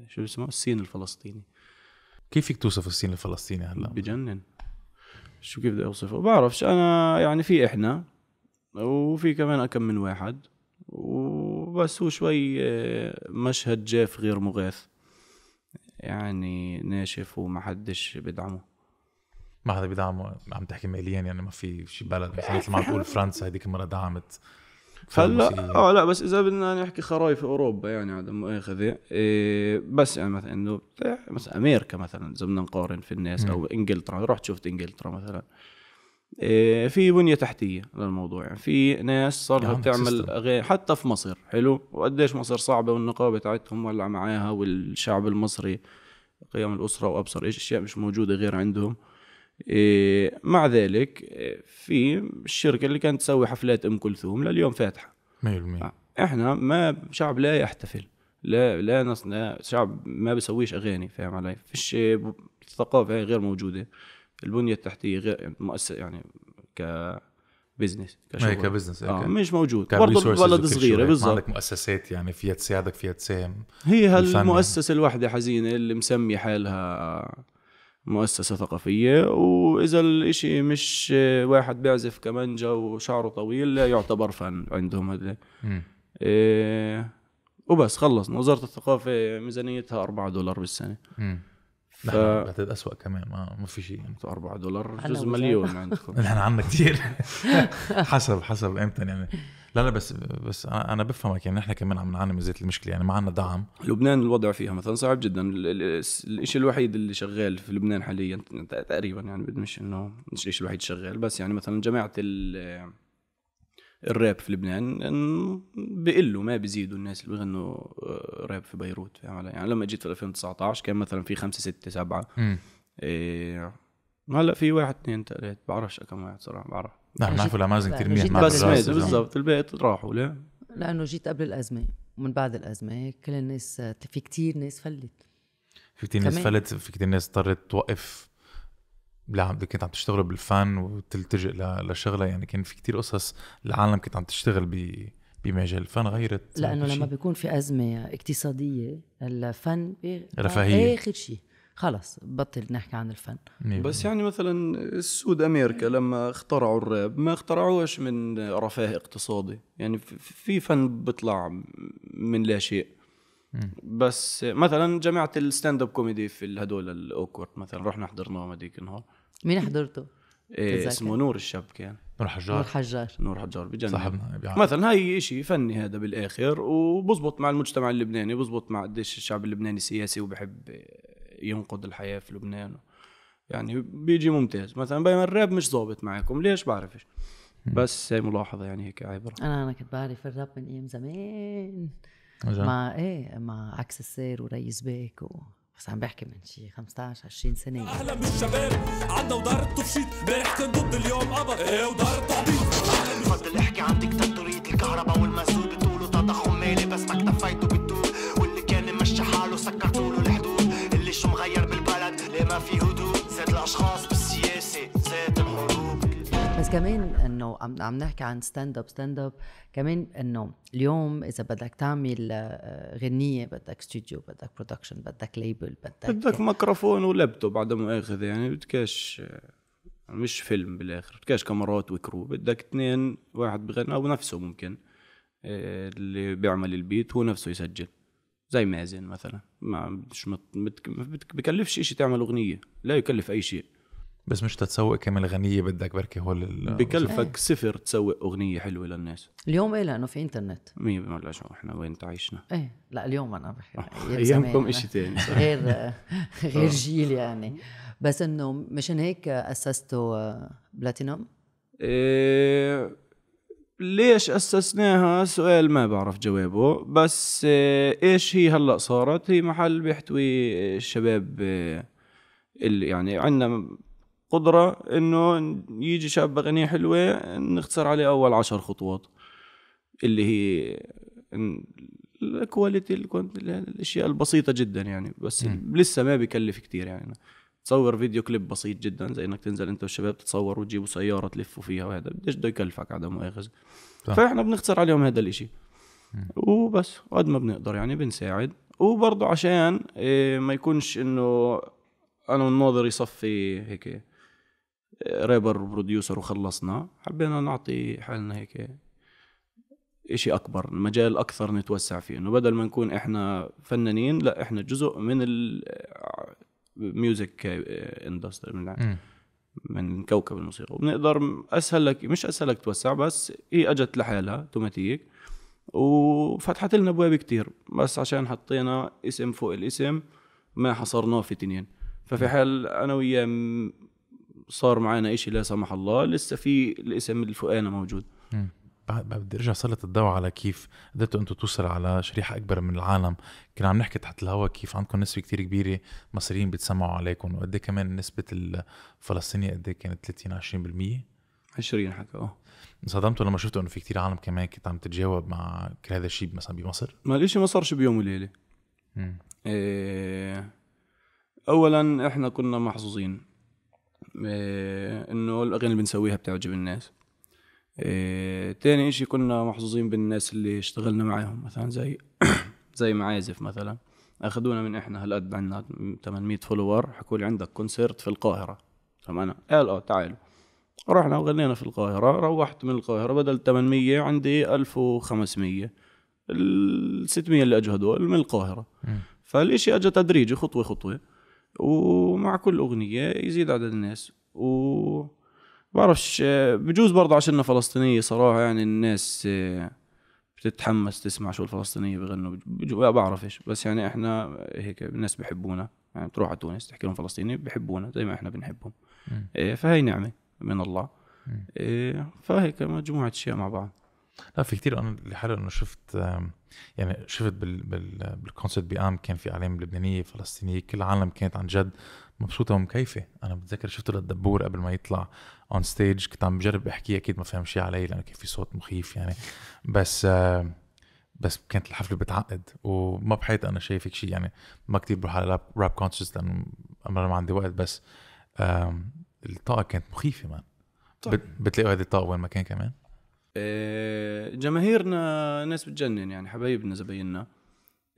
شو اسمه السين الفلسطيني كيف فيك توصف السين الفلسطيني هلا بجنن شو كيف بدي اوصفه بعرفش انا يعني في احنا وفي كمان اكم من واحد وبس هو شوي آه، مشهد جاف غير مغاث يعني ناشف وما حدش بدعمه ما حدا بدعمه عم تحكي ماليا يعني ما في شي بلد مثل ما تقول فرنسا هذيك المره دعمت هلا اه لا بس اذا بدنا نحكي خرايف اوروبا يعني هذا مؤاخذه إيه بس يعني مثلا انه إيه، مثلا امريكا مثلا اذا بدنا نقارن في الناس او انجلترا رحت شفت انجلترا مثلا إيه في بنيه تحتيه للموضوع يعني في ناس صار لها نعم، تعمل غير حتى في مصر حلو وقديش مصر صعبه والنقابه تاعتهم ولع معاها والشعب المصري قيم الاسره وابصر ايش اشياء مش موجوده غير عندهم إيه، مع ذلك إيه، في الشركه اللي كانت تسوي حفلات ام كلثوم لليوم فاتحه 100% آه، احنا ما شعب لا يحتفل لا لا نصنع شعب ما بيسويش اغاني فاهم علي فيش الثقافه هي غير موجوده البنيه التحتيه غير مؤسسه يعني ك بزنس كبزنس آه مش موجود برضه بلد صغيره يعني بالضبط عندك مؤسسات يعني فيها تساعدك فيها تساهم هي هالمؤسسه الوحده حزينه اللي مسمي حالها مؤسسة ثقافية وإذا الإشي مش واحد بيعزف كمانجا وشعره طويل لا يعتبر فن عندهم هذا إيه وبس خلصنا وزارة الثقافة ميزانيتها 4 دولار بالسنة مم. ف... بعتقد اسوء كمان ما ما في شيء قيمته 4 دولار جزء مليون عندكم نحن عندنا كثير حسب حسب امتى يعني لا لا بس بس انا بفهمك يعني نحن كمان عم نعاني من زيت المشكله يعني ما عندنا دعم لبنان الوضع فيها مثلا صعب جدا الشيء الوحيد اللي شغال في لبنان حاليا تقريبا يعني مش انه مش الشيء الوحيد شغال بس يعني مثلا جماعه الراب في لبنان بقلوا ما بيزيدوا الناس اللي بيغنوا آه، راب في بيروت فاهم يعني لما جيت في 2019 كان مثلا في خمسه سته سبعه إيه هلا في واحد اثنين ثلاث بعرفش كم واحد صراحه بعرف نحن بنعرفوا الامازن كثير منيح مع بس بالضبط البيت راحوا لا لانه جيت قبل الازمه ومن بعد الازمه كل الناس آه، في كتير ناس فلت في كتير ناس فلت في كتير ناس اضطرت توقف لا كنت عم تشتغلوا بالفن وتلتجئ لشغله يعني كان في كتير قصص العالم كنت عم تشتغل ب بمجال الفن غيرت لانه لما بيكون في ازمه اقتصاديه الفن رفاهيه اخر شيء خلص بطل نحكي عن الفن بس يعني مثلا السود امريكا لما اخترعوا الراب ما اخترعوهاش من رفاه اقتصادي يعني في فن بيطلع من لا شيء بس مثلا جامعه الستاند اب كوميدي في هدول الاوكورت مثلا رحنا حضرناهم هذيك النهار مين حضرته؟ إيه اسمه نور الشاب كان نور حجار نور حجار نور حجار بجنن صاحبنا يعني. مثلا هاي شيء فني هذا بالاخر وبزبط مع المجتمع اللبناني بزبط مع قديش الشعب اللبناني سياسي وبحب ينقد الحياه في لبنان يعني بيجي ممتاز مثلا بينما الراب مش ظابط معكم ليش بعرفش بس هي ملاحظه يعني هيك عبره انا انا كنت بعرف الراب من ايام زمان مع ايه مع عكس السير وريس بيك و... بس عم بحكي من شي 15 20 سنه اهلا بالشباب عندنا ودار التفشيط امبارح كنت ضد اليوم قبض ايه ودار التعبيط بفضل احكي عن دكتاتورية الكهرباء والمسدود بتقولوا تضخم مالي بس ما اكتفيتوا بالدول واللي كان ماشي حاله سكرتوا له الحدود اللي شو مغير بالبلد ليه ما في فيه كمان انه عم عم نحكي عن ستاند اب ستاند اب كمان انه اليوم اذا بدك تعمل آه، غنيه بدك استوديو بدك برودكشن بدك ليبل بدك بدك ميكروفون ولابتوب بعد مؤاخذه يعني بدكش آه، مش فيلم بالاخر بدكش كاميرات وكرو بدك اثنين واحد بغنى او نفسه ممكن آه، اللي بيعمل البيت هو نفسه يسجل زي مازن مثلا ما مش مت... بكلفش شيء تعمل اغنيه لا يكلف اي شيء بس مش تتسوق كم غنيه بدك بركي هو بكلفك ايه. صفر تسوق اغنيه حلوه للناس اليوم ايه لانه في انترنت مين ما شو احنا وين تعيشنا ايه لا اليوم انا بحكي آه، ايامكم شيء ثاني غير غير آه. جيل يعني بس انه مشان هيك اسستوا آه، بلاتينوم إيه ليش اسسناها سؤال ما بعرف جوابه بس ايش هي هلا صارت هي محل بيحتوي الشباب اللي يعني عندنا قدرة انه يجي شاب اغنية حلوة نختصر عليه اول عشر خطوات اللي هي الكواليتي الاشياء البسيطة جدا يعني بس م. لسه ما بكلف كتير يعني تصور فيديو كليب بسيط جدا زي انك تنزل انت والشباب تتصور وتجيبوا سيارة تلفوا فيها وهذا بديش بده يكلفك عدم مؤاخذة فاحنا بنختصر عليهم هذا الاشي وبس قد ما بنقدر يعني بنساعد وبرضه عشان إيه، ما يكونش انه انا والناظر يصفي هيك ريبر بروديوسر وخلصنا حبينا نعطي حالنا هيك إشي أكبر مجال أكثر نتوسع فيه إنه بدل ما نكون إحنا فنانين لا إحنا جزء من الميوزك اندستري من من كوكب الموسيقى وبنقدر اسهل لك مش اسهل لك توسع بس هي اجت لحالها اوتوماتيك وفتحت لنا ابواب كتير بس عشان حطينا اسم فوق الاسم ما حصرناه في تنين ففي حال انا وياه صار معنا شيء لا سمح الله لسه في الاسم الفؤانة موجود م. بدي ارجع صلة الضوء على كيف قدرتوا انتم توصلوا على شريحة اكبر من العالم، كنا عم نحكي تحت الهواء كيف عندكم نسبة كتير كبيرة مصريين بيتسمعوا عليكم وقد إيه كمان نسبة الفلسطينية قد إيه كانت 30 20% 20 حكى اه انصدمتوا لما شفتوا انه في كتير عالم كمان كنت عم تتجاوب مع كل هذا الشيء مثلا بمصر؟ ما الشيء ما صارش بيوم وليلة. إيه اولا احنا كنا محظوظين إيه انه الاغاني اللي بنسويها بتعجب الناس إيه تاني اشي كنا محظوظين بالناس اللي اشتغلنا معاهم مثلا زي زي معازف مثلا اخذونا من احنا هالقد عندنا 800 فولور حكوا لي عندك كونسرت في القاهره طب انا قال اه تعالوا رحنا وغنينا في القاهره روحت من القاهره بدل 800 عندي 1500 ال 600 اللي اجوا هدول من القاهره فالشيء اجى تدريجي خطوه خطوه ومع كل اغنيه يزيد عدد الناس و بعرفش بجوز برضه عشان فلسطينيه صراحه يعني الناس آه، بتتحمس تسمع شو الفلسطينيه بغنوا بجو... بعرفش بس يعني احنا هيك الناس بحبونا يعني تروح على تونس تحكي لهم فلسطيني بحبونا زي ما احنا بنحبهم إيه فهي نعمه من الله إيه فهيك مجموعه اشياء مع بعض لا في كتير انا لحالي انه شفت يعني شفت بال بال بالكونسرت بقام كان في اعلام لبنانيه فلسطينيه كل العالم كانت عن جد مبسوطه ومكيفه انا بتذكر شفته للدبور قبل ما يطلع اون ستيج كنت عم بجرب احكي اكيد ما فهم شيء علي لانه كان في صوت مخيف يعني بس بس كانت الحفله بتعقد وما بحياتي انا شايفك شيء يعني ما كتير بروح على راب كونسرت لانه انا ما عندي وقت بس الطاقه كانت مخيفه مان بتلاقوا هذه الطاقه وين ما كان كمان إيه جماهيرنا ناس بتجنن يعني حبايبنا زبايننا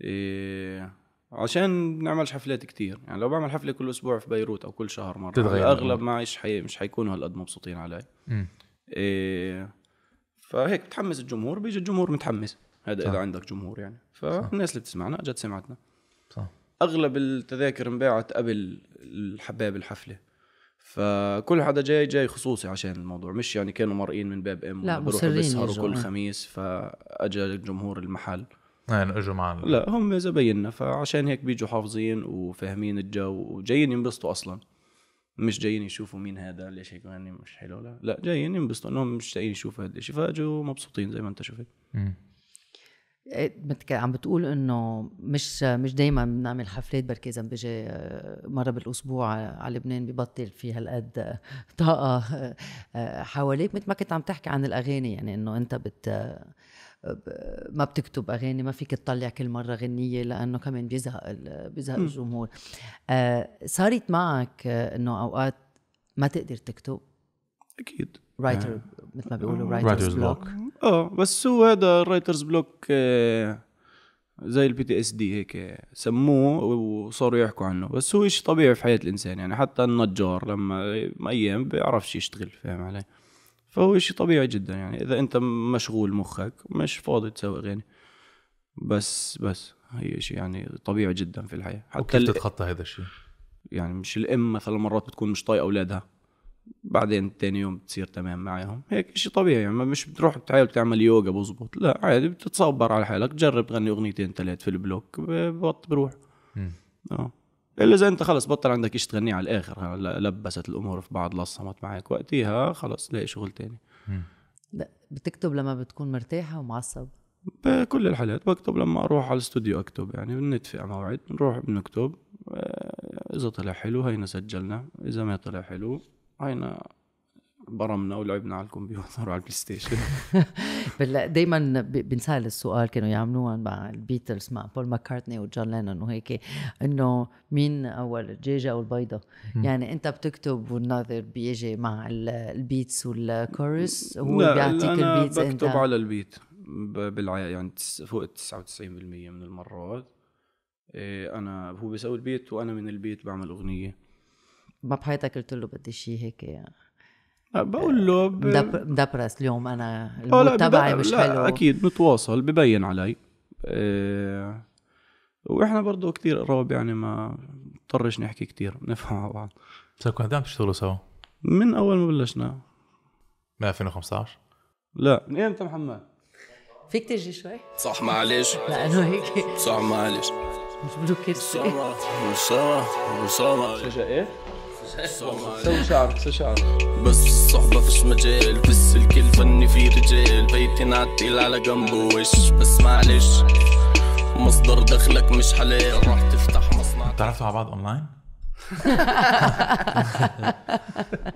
إيه عشان بنعملش حفلات كتير يعني لو بعمل حفله كل اسبوع في بيروت او كل شهر مره تتغير اغلب عايش حي... مش حيكونوا هالقد مبسوطين علي إيه فهيك بتحمس الجمهور بيجي الجمهور متحمس هذا صح. اذا عندك جمهور يعني فالناس اللي بتسمعنا اجت سمعتنا صح اغلب التذاكر انباعت قبل الحباب الحفله فكل حدا جاي جاي خصوصي عشان الموضوع مش يعني كانوا مرئين من باب ام لا بروحوا بيسهروا كل آه. خميس فاجى الجمهور المحل يعني اجوا معنا لا هم زبايننا فعشان هيك بيجوا حافظين وفاهمين الجو وجايين ينبسطوا اصلا مش جايين يشوفوا مين هذا ليش هيك يعني مش حلو لا لا جايين ينبسطوا انهم مش جايين يشوفوا هذا الشيء فاجوا مبسوطين زي ما انت شفت عم بتقول انه مش مش دائما بنعمل حفلات بركي اذا بيجي آه، مره بالاسبوع على لبنان ببطل في هالقد آه، طاقه آه، حواليك مثل ما كنت عم تحكي عن الاغاني يعني انه انت بت ما بتكتب اغاني ما فيك تطلع كل مره غنيه لانه كمان بيزهق بيزهق الجمهور صارت معك انه اوقات ما تقدر تكتب اكيد رايتر آه. مثل ما بيقولوا رايترز بلوك اه بس هو هذا الرايترز آه، بلوك زي البي تي اس دي هيك سموه وصاروا يحكوا عنه بس هو شيء طبيعي في حياه الانسان يعني حتى النجار لما ايام بيعرفش يشتغل فاهم علي فهو شيء طبيعي جدا يعني اذا انت مشغول مخك مش فاضي تسوي اغاني بس بس هي شيء يعني طبيعي جدا في الحياه حتى وكيف تتخطى هذا الشيء يعني مش الام مثلا مرات بتكون مش طايقه اولادها بعدين تاني يوم بتصير تمام معاهم هيك شيء طبيعي يعني مش بتروح بتحاول تعمل يوغا بزبط لا عادي بتتصبر على حالك تجرب تغني اغنيتين ثلاث في البلوك بط بروح اه الا اذا انت خلص بطل عندك شيء تغنيه على الاخر لبست الامور في بعض لصمت معك وقتها خلص لاقي شغل تاني لا بتكتب لما بتكون مرتاحه ومعصب بكل الحالات بكتب لما اروح على الاستوديو اكتب يعني بنتفق على موعد بنروح بنكتب آه، اذا طلع حلو هينا سجلنا اذا ما طلع حلو هينا برمنا ولعبنا على الكمبيوتر وعلى البلاي ستيشن دائما بنسال السؤال كانوا يعملوها مع البيتلز مع بول ماكارتني وجون لينون وهيك انه مين اول الدجاجه او البيضه يعني انت بتكتب والناظر بيجي مع البيتس والكورس هو بيعطيك البيتس انت بكتب على البيت بالعيا يعني فوق 99% من المرات إيه، انا هو بيسوي البيت وانا من البيت بعمل اغنيه ما بحياتك قلت له بدي شيء هيك آه، آه، بقول له ب... مدبرس اليوم انا آه، تبعي مش لا حلو اكيد متواصل ببين علي أه... واحنا برضه كثير قراب يعني ما بضطرش نحكي كثير بنفهم مع بعض بس طيب، كنتوا عم تشتغلوا سوا؟ من اول ما بلشنا من 2015 لا من ايمتى محمد؟ فيك تجي شوي؟ صح معلش لانه هيك صح معلش مش بلوكيت صح معلش صح معلش ايه؟ بس الصحبة فش مجال في السلك الفني في رجال بيتي نعتيل على جنبه وش بس معلش مصدر دخلك مش حلال راح تفتح مصنع تعرفتوا على بعض اونلاين؟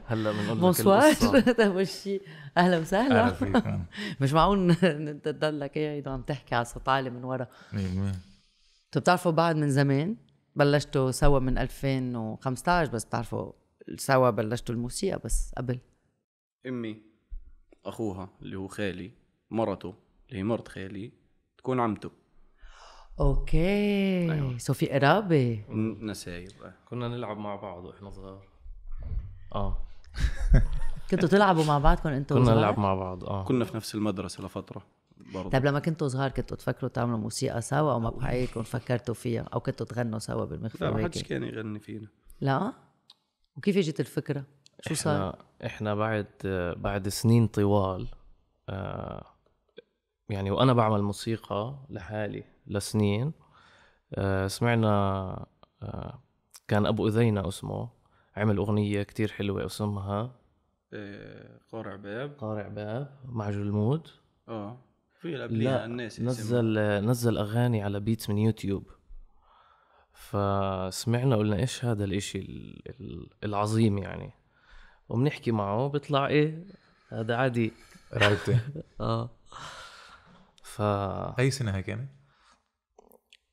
هلا بنقول بونسوار طيب، وشي اهلا وسهلا أهلا فيك مش معقول انت تضلك قاعد إيه؟ عم تحكي على عالي من ورا 100% انتوا طيب، بتعرفوا بعض من زمان؟ بلشتوا سوا من 2015 بس بتعرفوا سوا بلشتوا الموسيقى بس قبل امي اخوها اللي هو خالي مرته اللي هي مرت خالي تكون عمته اوكي أيوة. سو في قرابه نسايب كنا نلعب مع بعض واحنا صغار اه كنتوا تلعبوا مع بعضكم انتوا كنا نلعب مع بعض اه كنا في نفس المدرسه لفتره برضه طيب لما كنتوا صغار كنتوا تفكروا تعملوا موسيقى سوا او بحياتكم فكرتوا فيها او كنتوا تغنوا سوا بالمخفى لا ما حدش كان يغني فينا لا وكيف اجت الفكره؟ شو صار؟ احنا, احنا بعد بعد سنين طوال آه يعني وانا بعمل موسيقى لحالي لسنين آه سمعنا آه كان ابو اذينا اسمه عمل اغنيه كتير حلوه اسمها آه، قارع باب قارع باب مع جلمود اه في لا الناس نزل نزل اغاني على بيتس من يوتيوب فسمعنا قلنا ايش هذا الاشي العظيم يعني وبنحكي معه بيطلع ايه هذا عادي رايتي اه ف اي سنه هاي كانت؟ يعني؟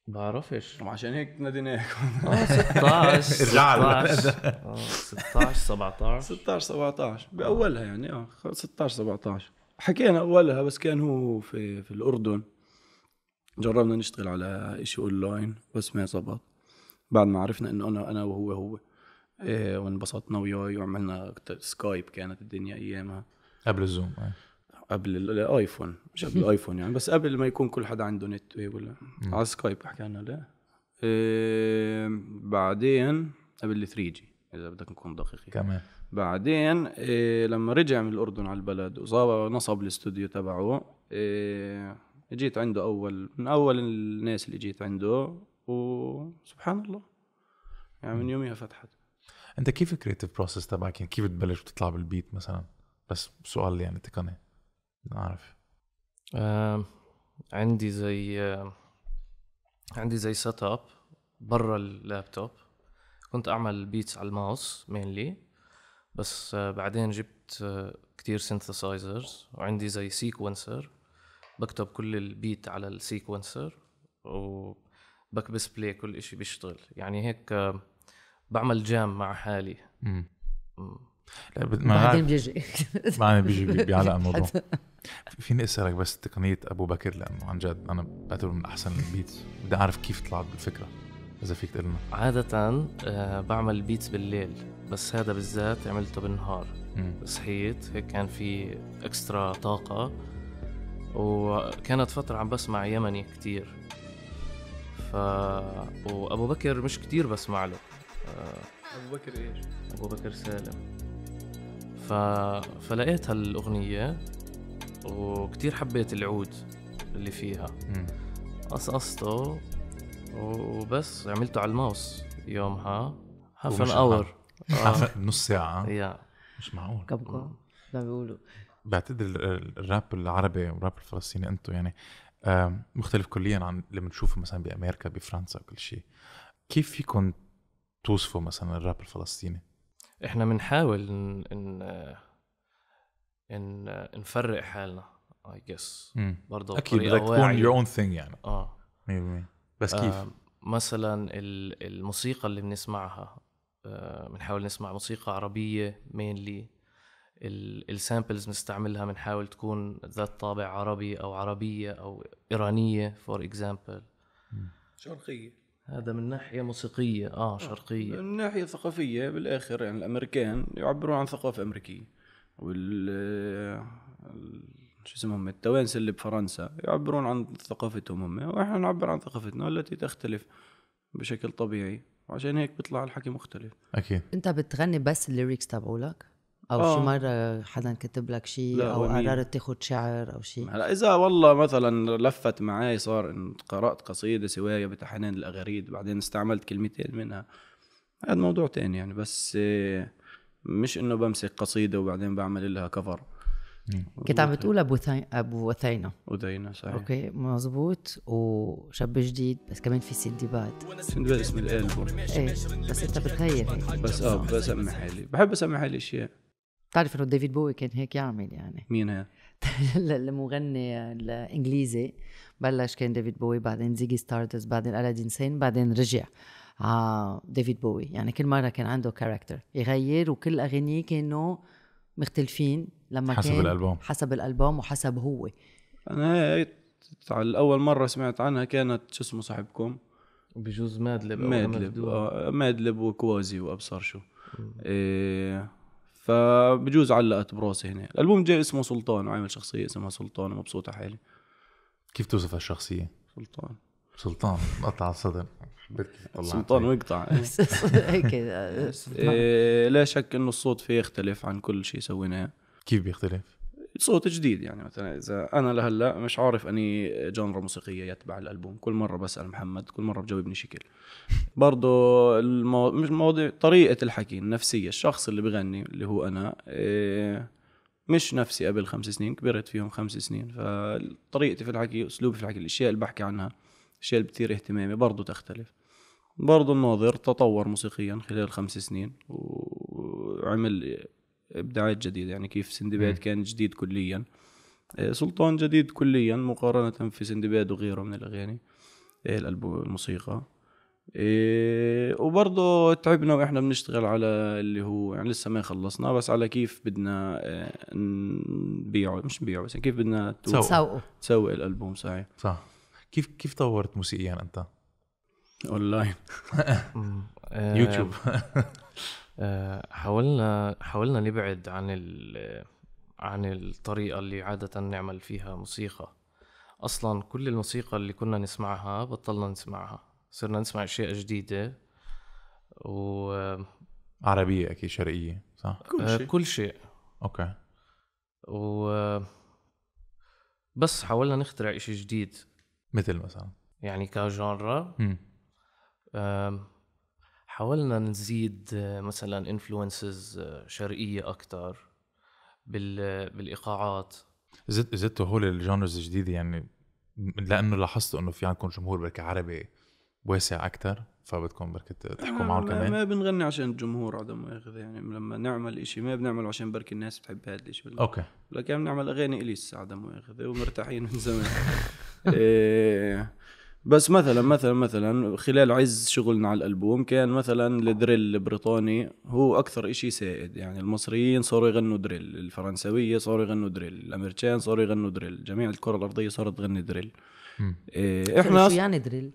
بعرفش عشان هيك ناديناك اه 16 16 17 16 17 باولها يعني اه 16 17 حكينا اولها بس كان هو في في الاردن جربنا نشتغل على شيء اونلاين بس ما زبط بعد ما عرفنا انه انا انا وهو هو إيه وانبسطنا وياي وعملنا سكايب كانت الدنيا ايامها قبل الزوم آه. قبل الايفون مش قبل الايفون يعني بس قبل ما يكون كل حدا عنده نت ولا على سكايب حكينا لا إيه بعدين قبل 3 جي اذا بدك نكون دقيقين كمان بعدين إيه لما رجع من الاردن على البلد وصار نصب الاستوديو تبعه إيه اجيت عنده اول من اول الناس اللي جيت عنده وسبحان الله يعني من يوميها فتحت انت كيف الكريتيف بروسس تبعك يعني كيف بتبلش بتطلع بالبيت مثلا بس سؤال يعني تقني عارف آه عندي زي آه عندي زي سيت اب برا اللابتوب كنت اعمل بيتس على الماوس مينلي بس آه، بعدين جبت آه، كتير سينثسايزرز وعندي زي سيكونسر بكتب كل البيت على السيكونسر وبكبس بلاي كل إشي بيشتغل يعني هيك آه، بعمل جام مع حالي لا بعدين بيجي بعدين بيجي بيعلق الموضوع فيني اسالك بس تقنيه ابو بكر لانه عن جد انا بعتبره من احسن البيتس بدي اعرف كيف طلعت بالفكره اذا فيك تقول عاده آه، بعمل بيتس بالليل بس هذا بالذات عملته بالنهار صحيت هيك كان في اكسترا طاقه وكانت فتره عم بسمع يمني كتير ف وابو بكر مش كتير بسمع له آه، ابو بكر ايش ابو بكر سالم ف... فلقيت هالاغنيه وكتير حبيت العود اللي فيها قصقصته وبس عملته على الماوس يومها هاف ان اور نص ساعة يا مش معقول كبكو ما بيقولوا بعتقد الراب العربي والراب الفلسطيني انتم يعني مختلف كليا عن اللي بنشوفه مثلا بامريكا بفرنسا وكل شيء كيف فيكم توصفوا مثلا الراب الفلسطيني؟ احنا بنحاول ان ان, إن نفرق حالنا اي جس برضه اكيد بدك تكون يور اون ثينج يعني اه 100% بس كيف؟ آه مثلا الموسيقى اللي بنسمعها آه، بنحاول آه نسمع موسيقى عربيه مينلي السامبلز بنستعملها بنحاول تكون ذات طابع عربي او عربيه او ايرانيه فور اكزامبل شرقيه هذا من ناحيه موسيقيه آه،, اه شرقيه من ناحيه ثقافيه بالاخر يعني الامريكان يعبرون عن ثقافه امريكيه وال شو اسمهم التوانس اللي بفرنسا يعبرون عن ثقافتهم هم واحنا نعبر عن ثقافتنا التي تختلف بشكل طبيعي وعشان هيك بيطلع الحكي مختلف اكيد انت بتغني بس الليركس تبعولك او آه. شي مره حدا كتب لك شيء او قررت يعني تاخذ شعر او شيء هلا اذا والله مثلا لفت معي صار ان قرات قصيده سوايا بتحنين الاغاريد بعدين استعملت كلمتين منها هذا موضوع تاني يعني بس مش انه بمسك قصيده وبعدين بعمل لها كفر كنت عم بتقول ابو ثي... ابو وثينه وثينه صحيح اوكي مزبوط وشاب جديد بس كمان في سندباد سندباد اسم الالبوم ايه بس انت بتغير هيك بس اه بسمي حالي بحب اسمي حالي اشياء بتعرف انه ديفيد بوي كان هيك يعمل يعني مين هي؟ المغني الانجليزي بلش كان ديفيد بوي بعدين زيجي ستاردس بعدين الادين سين بعدين رجع على آه، ديفيد بوي يعني كل مره كان عنده كاركتر يغير وكل اغانيه كانوا مختلفين لما حسب كان الالبوم حسب الالبوم وحسب هو انا اول مره سمعت عنها كانت شو اسمه صاحبكم بجوز مادلب مادلب آه مادلب وكوازي وابصر شو إيه، فبجوز علقت براسي هنا الالبوم جاي اسمه سلطان وعامل شخصيه اسمها سلطان ومبسوطه حالي كيف توصف الشخصيه سلطان سلطان قطع الصدر سلطان طيب. ويقطع هيك آه، إيه، لا شك انه الصوت فيه يختلف عن كل شيء سويناه كيف بيختلف؟ صوت جديد يعني مثلا اذا انا لهلا مش عارف اني جانرا موسيقيه يتبع الالبوم كل مره بسال محمد كل مره بجاوبني شكل برضه المو... مش المواضيع طريقه الحكي النفسيه الشخص اللي بغني اللي هو انا إيه، مش نفسي قبل خمس سنين كبرت فيهم خمس سنين فطريقتي في الحكي اسلوبي في الحكي الاشياء اللي بحكي عنها الاشياء اللي بتثير اهتمامي برضه تختلف برضه الناظر تطور موسيقيا خلال خمس سنين وعمل ابداعات جديده يعني كيف سندباد كان جديد كليا آه، سلطان جديد كليا مقارنه في سندباد وغيره من الاغاني آه، الموسيقى آه، وبرضه تعبنا واحنا بنشتغل على اللي هو يعني لسه ما خلصنا بس على كيف بدنا نبيعه مش نبيعه بس يعني كيف بدنا تسوق تسوق الالبوم صحيح صح كيف كيف طورت موسيقيا انت؟ اونلاين آه، يوتيوب آه، حاولنا حاولنا نبعد عن ال عن الطريقة اللي عادة نعمل فيها موسيقى أصلا كل الموسيقى اللي كنا نسمعها بطلنا نسمعها صرنا نسمع أشياء جديدة و عربية أكيد شرقية صح؟ كل آه، شيء كل شيء أوكي و بس حاولنا نخترع إشي جديد مثل مثلا يعني كجانرا حاولنا نزيد آه، مثلا انفلونسز آه، شرقيه اكثر آه، بالايقاعات زدت زدتوا هول الجانرز الجديده يعني لانه لاحظتوا انه في عندكم جمهور بركي عربي واسع اكثر فبدكم بركي تحكوا معهم كمان ما بنغني عشان الجمهور عدم مؤاخذه يعني لما نعمل شيء ما بنعمله عشان بركي الناس بتحب هذا الشيء اوكي لكن بنعمل اغاني اليس عدم مؤاخذه ومرتاحين من زمان إيه بس مثلا مثلا مثلا خلال عز شغلنا على الالبوم كان مثلا الدريل البريطاني هو اكثر إشي سائد يعني المصريين صاروا يغنوا دريل الفرنسويه صاروا يغنوا دريل الامريكان صاروا يغنوا دريل جميع الكره الارضيه صارت تغني دريل إيه احنا شو يعني دريل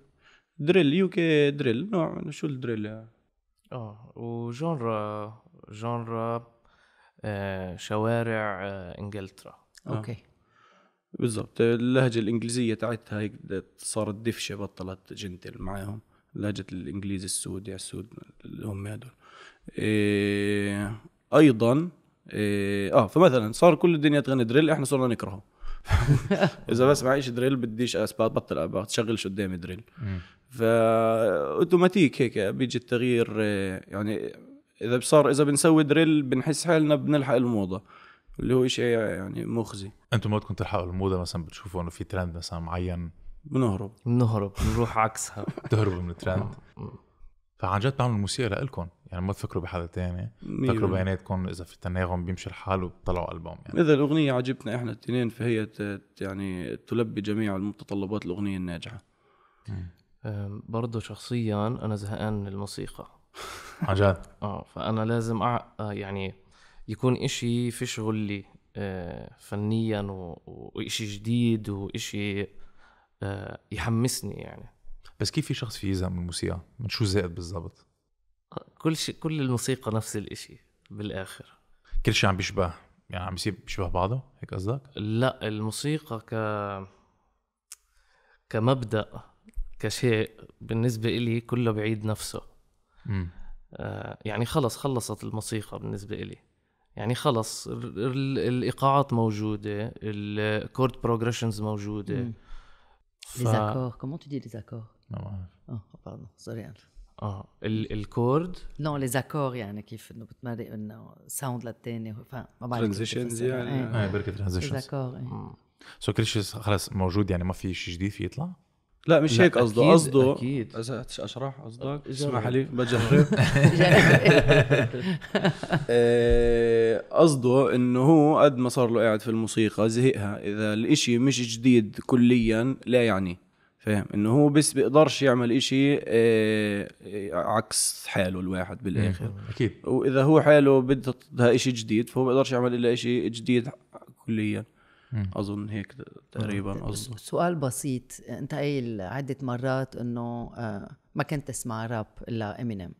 دريل يو كي دريل نوع شو الدريل اه وجونرا جونرا آه شوارع آه انجلترا اوكي آه. بالضبط اللهجه الانجليزيه تاعتها هيك صارت دفشه بطلت جنتل معاهم لهجه الانجليزي السود السود اللي هم هدول إيه ايضا إيه اه فمثلا صار كل الدنيا تغني دريل احنا صرنا نكرهه اذا بس معيش دريل بديش اسباب بطل بشغلش قدامي دريل فاوتوماتيك هيك بيجي التغيير إيه، يعني اذا صار اذا بنسوي دريل بنحس حالنا بنلحق الموضه اللي هو شيء يعني مخزي انتم ما بدكم تلحقوا الموضه مثلا بتشوفوا انه في ترند مثلا معين بنهرب بنهرب بنروح عكسها بتهربوا من الترند فعن جد بعمل موسيقى لكم يعني ما تفكروا بحدا تاني فكروا بيناتكم اذا في تناغم بيمشي الحال وبتطلعوا البوم يعني اذا الاغنيه عجبتنا احنا الاثنين فهي يعني تلبي جميع متطلبات الاغنيه الناجحه برضه شخصيا انا زهقان من الموسيقى عن جد اه فانا لازم أع... يعني يكون إشي في غلي آه، فنيا وإشي جديد وإشي آه، يحمسني يعني بس كيف في شخص في يزهق من الموسيقى؟ من شو زهقت بالضبط؟ كل شيء كل الموسيقى نفس الإشي بالآخر كل شيء عم بيشبه يعني عم يصير بيشبه بعضه هيك قصدك؟ لا الموسيقى ك كمبدأ كشيء بالنسبة إلي كله بعيد نفسه آه يعني خلص خلصت الموسيقى بالنسبة إلي يعني خلص الايقاعات موجوده الكورد بروجريشنز موجوده ف... ليزاكور accords, comment tu dis les accords oh, oh, آه، Non, oh, اه الكورد نو ليزاكور يعني كيف انه بتمرق انه ساوند للثاني ما بعرف ترانزيشنز يعني ايه بركي ترانزيشنز ليزاكور سو كل شيء خلص موجود يعني ما في شيء جديد في يطلع؟ لا مش لا هيك قصده قصده اكيد اذا اشرح قصدك أه، اسمح لي بجرب آه، قصده انه هو قد ما صار له قاعد في الموسيقى زهقها اذا الاشي مش جديد كليا لا يعني فاهم انه هو بس بيقدرش يعمل اشي آه، عكس حاله الواحد بالاخر اكيد واذا هو حاله بدها اشي جديد فهو بيقدرش يعمل الا اشي جديد كليا اظن هيك تقريبا قصده سؤال بسيط انت قايل عده مرات انه آه، ما كنت تسمع راب الا امينيم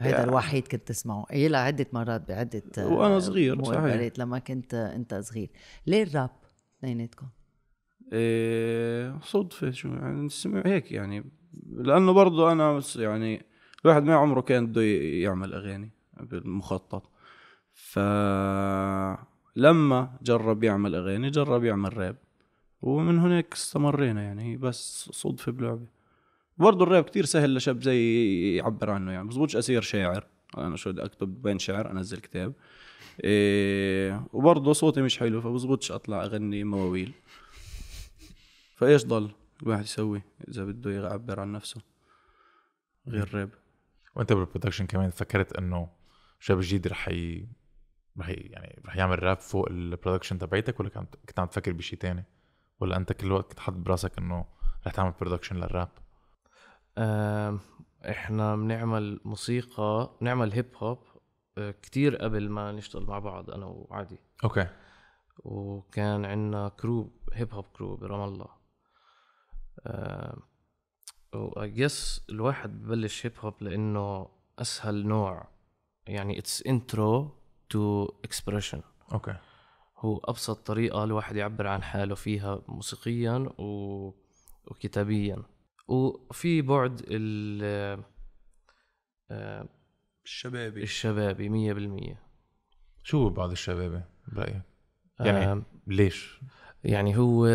هذا الوحيد كنت تسمعه قايلها عده مرات بعده آه، وانا صغير صحيح لما كنت انت صغير ليه الراب اثنيناتكم؟ إيه صدفة شو يعني نسمع هيك يعني لأنه برضه أنا يعني الواحد ما عمره كان بده يعمل أغاني بالمخطط ف لما جرب يعمل اغاني جرب يعمل راب ومن هناك استمرينا يعني بس صدفه بلعبه برضه الراب كتير سهل لشاب زي يعبر عنه يعني بزبطش اصير شاعر انا شو بدي اكتب بين شعر انزل كتاب إيه وبرضه صوتي مش حلو فبزبطش اطلع اغني مواويل فايش ضل الواحد يسوي اذا بده يعبر عن نفسه غير راب وانت بالبرودكشن كمان فكرت انه شاب جديد رح ي... رح يعني رح يعمل راب فوق البرودكشن تبعيتك ولا كنت عم تفكر بشيء تاني ولا انت كل الوقت كنت حاطط براسك انه رح تعمل برودكشن للراب احنا بنعمل موسيقى بنعمل هيب آه، هوب كتير قبل ما نشتغل مع بعض انا وعادي اوكي وكان عندنا كرو هيب هوب كرو برام الله أه وأجس الواحد ببلش هيب هوب لانه اسهل نوع يعني اتس انترو تو اكسبريشن اوكي هو ابسط طريقه الواحد يعبر عن حاله فيها موسيقيا و... وكتابيا وفي بعد ال آه، الشبابي الشبابي 100% شو بعض الشبابي برايك؟ آه، يعني آه ليش؟ يعني هو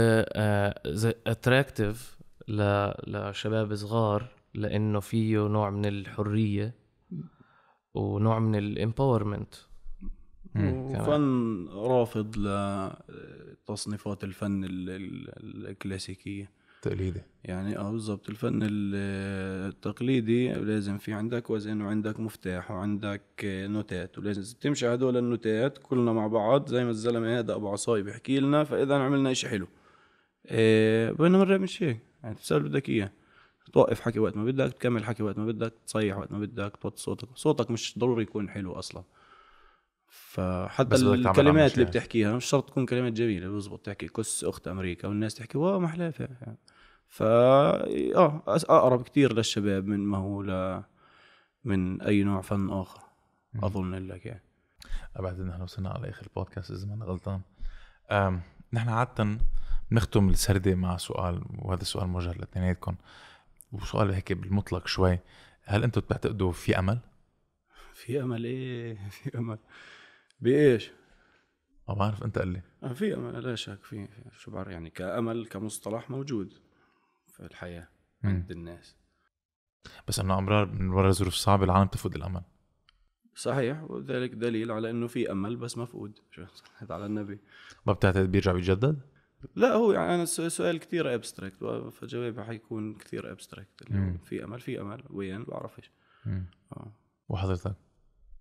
اتراكتيف آه لشباب صغار لانه فيه نوع من الحريه ونوع من الامباورمنت فن رافض لتصنيفات الفن الكلاسيكيه تقليدي يعني اه بالظبط الفن التقليدي لازم في عندك وزن وعندك مفتاح وعندك نوتات ولازم تمشي هدول النوتات كلنا مع بعض زي ما الزلمه هذا ابو عصاي بيحكي لنا فاذا عملنا إشي حلو إيه بينما الراب مش هيك يعني تسال بدك اياه توقف حكي وقت ما بدك تكمل حكي وقت ما بدك تصيح وقت ما بدك توطي صوتك صوتك مش ضروري يكون حلو اصلا فحتى الكلمات اللي بتحكيها مش شرط تكون كلمات جميله بزبط تحكي كس اخت امريكا والناس تحكي واه ما حلافها يعني. اه اقرب كثير للشباب من ما هو ل... من اي نوع فن اخر اظن لك يعني بعد نحن وصلنا على اخر البودكاست اذا ماني غلطان نحن عاده بنختم السردة مع سؤال وهذا السؤال موجه لاثنيناتكم وسؤال هيك بالمطلق شوي هل انتم بتعتقدوا في امل؟ في امل ايه في امل بايش؟ ما بعرف انت قال لي آه، في امل لا شك في شو بعرف يعني كامل كمصطلح موجود في الحياه عند الناس بس انه امرار من وراء ظروف صعبه العالم تفقد الامل صحيح وذلك دليل على انه في امل بس مفقود صليت على النبي ما بتعتقد بيرجع بيتجدد؟ لا هو يعني أنا سؤال كثير ابستراكت فجوابي حيكون كثير ابستراكت في امل في امل وين بعرفش آه. وحضرتك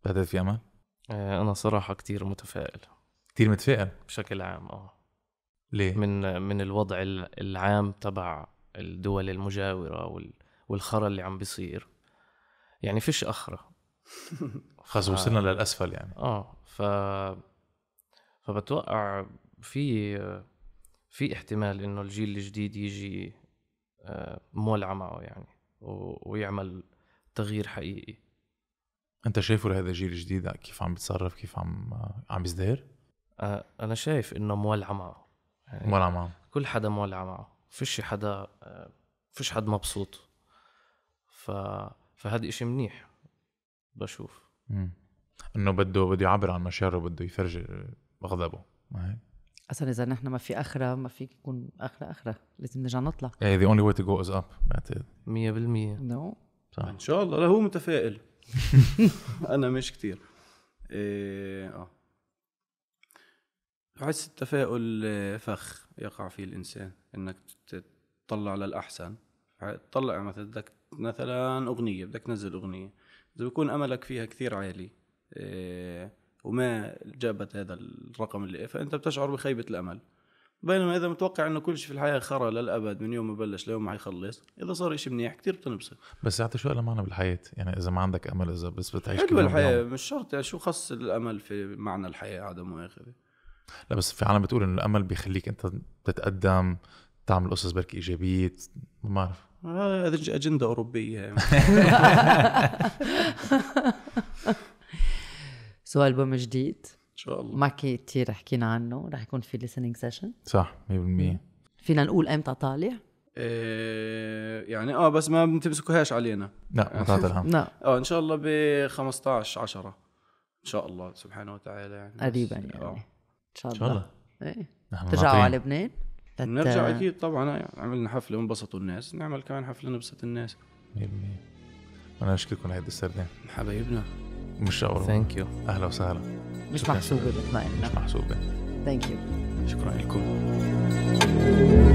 بتعتقد في امل؟ آه، انا صراحه كتير متفائل كتير متفائل بشكل عام اه ليه من من الوضع العام تبع الدول المجاوره والخرا اللي عم بيصير يعني فيش اخره خلص ف... وصلنا للاسفل يعني اه ف فبتوقع في في احتمال انه الجيل الجديد يجي آه، مولعه معه يعني ويعمل تغيير حقيقي انت شايفه لهذا الجيل الجديد كيف عم بيتصرف كيف عم عم يزدهر؟ آه، انا شايف انه مولع معه يعني مولع معه كل حدا مولع معه فيش حدا آه، فيش حد مبسوط ف فهذا إشي منيح بشوف مم. انه بده بده يعبر عن مشاعره بده يفرج غضبه ما هيك اصلا اذا نحن ما في اخره ما في يكون اخره اخره لازم نرجع نطلع ايه ذا اونلي واي تو جو از اب بعتقد 100% نو ان شاء الله لا هو متفائل انا مش كتير إيه اه حس التفاؤل فخ يقع فيه الانسان انك تطلع للاحسن تطلع مثلا بدك مثلا اغنيه بدك تنزل اغنيه اذا بكون املك فيها كثير عالي إيه وما جابت هذا الرقم اللي فانت بتشعر بخيبه الامل بينما اذا متوقع انه كل شيء في الحياه خرا للابد من يوم ما بلش ليوم ما حيخلص اذا صار شيء منيح كثير بتنبسط بس يعطي شو معنى بالحياه يعني اذا ما عندك امل اذا بس بتعيش حلوه الحياه مش شرط يعني شو خص الامل في معنى الحياه عدم مؤاخذه لا بس في عالم بتقول انه الامل بيخليك انت تتقدم تعمل قصص بركي ايجابيه ما بعرف آه، هذه اجنده اوروبيه يعني. سؤال بوم جديد شاء الله معك كثير حكينا عنه رح يكون في ليسننج سيشن صح 100% فينا نقول امتى طالع؟ إيه يعني اه بس ما بتمسكوهاش علينا لا ما لا اه ان شاء الله ب 15 10 ان شاء الله سبحانه وتعالى يعني قريبا يعني آه. ان شاء الله ان شاء الله ايه ترجعوا على لبنان؟ تت... نرجع اكيد طبعا آه، يعني عملنا حفله وانبسطوا الناس نعمل كمان حفله نبسط الناس 100% انا اشكركم لهيدي السردين حبايبنا مش اول ثانك يو اهلا وسهلا مش محسوبه مطمئنه مش محسوبه ثانك يو شكرا لكم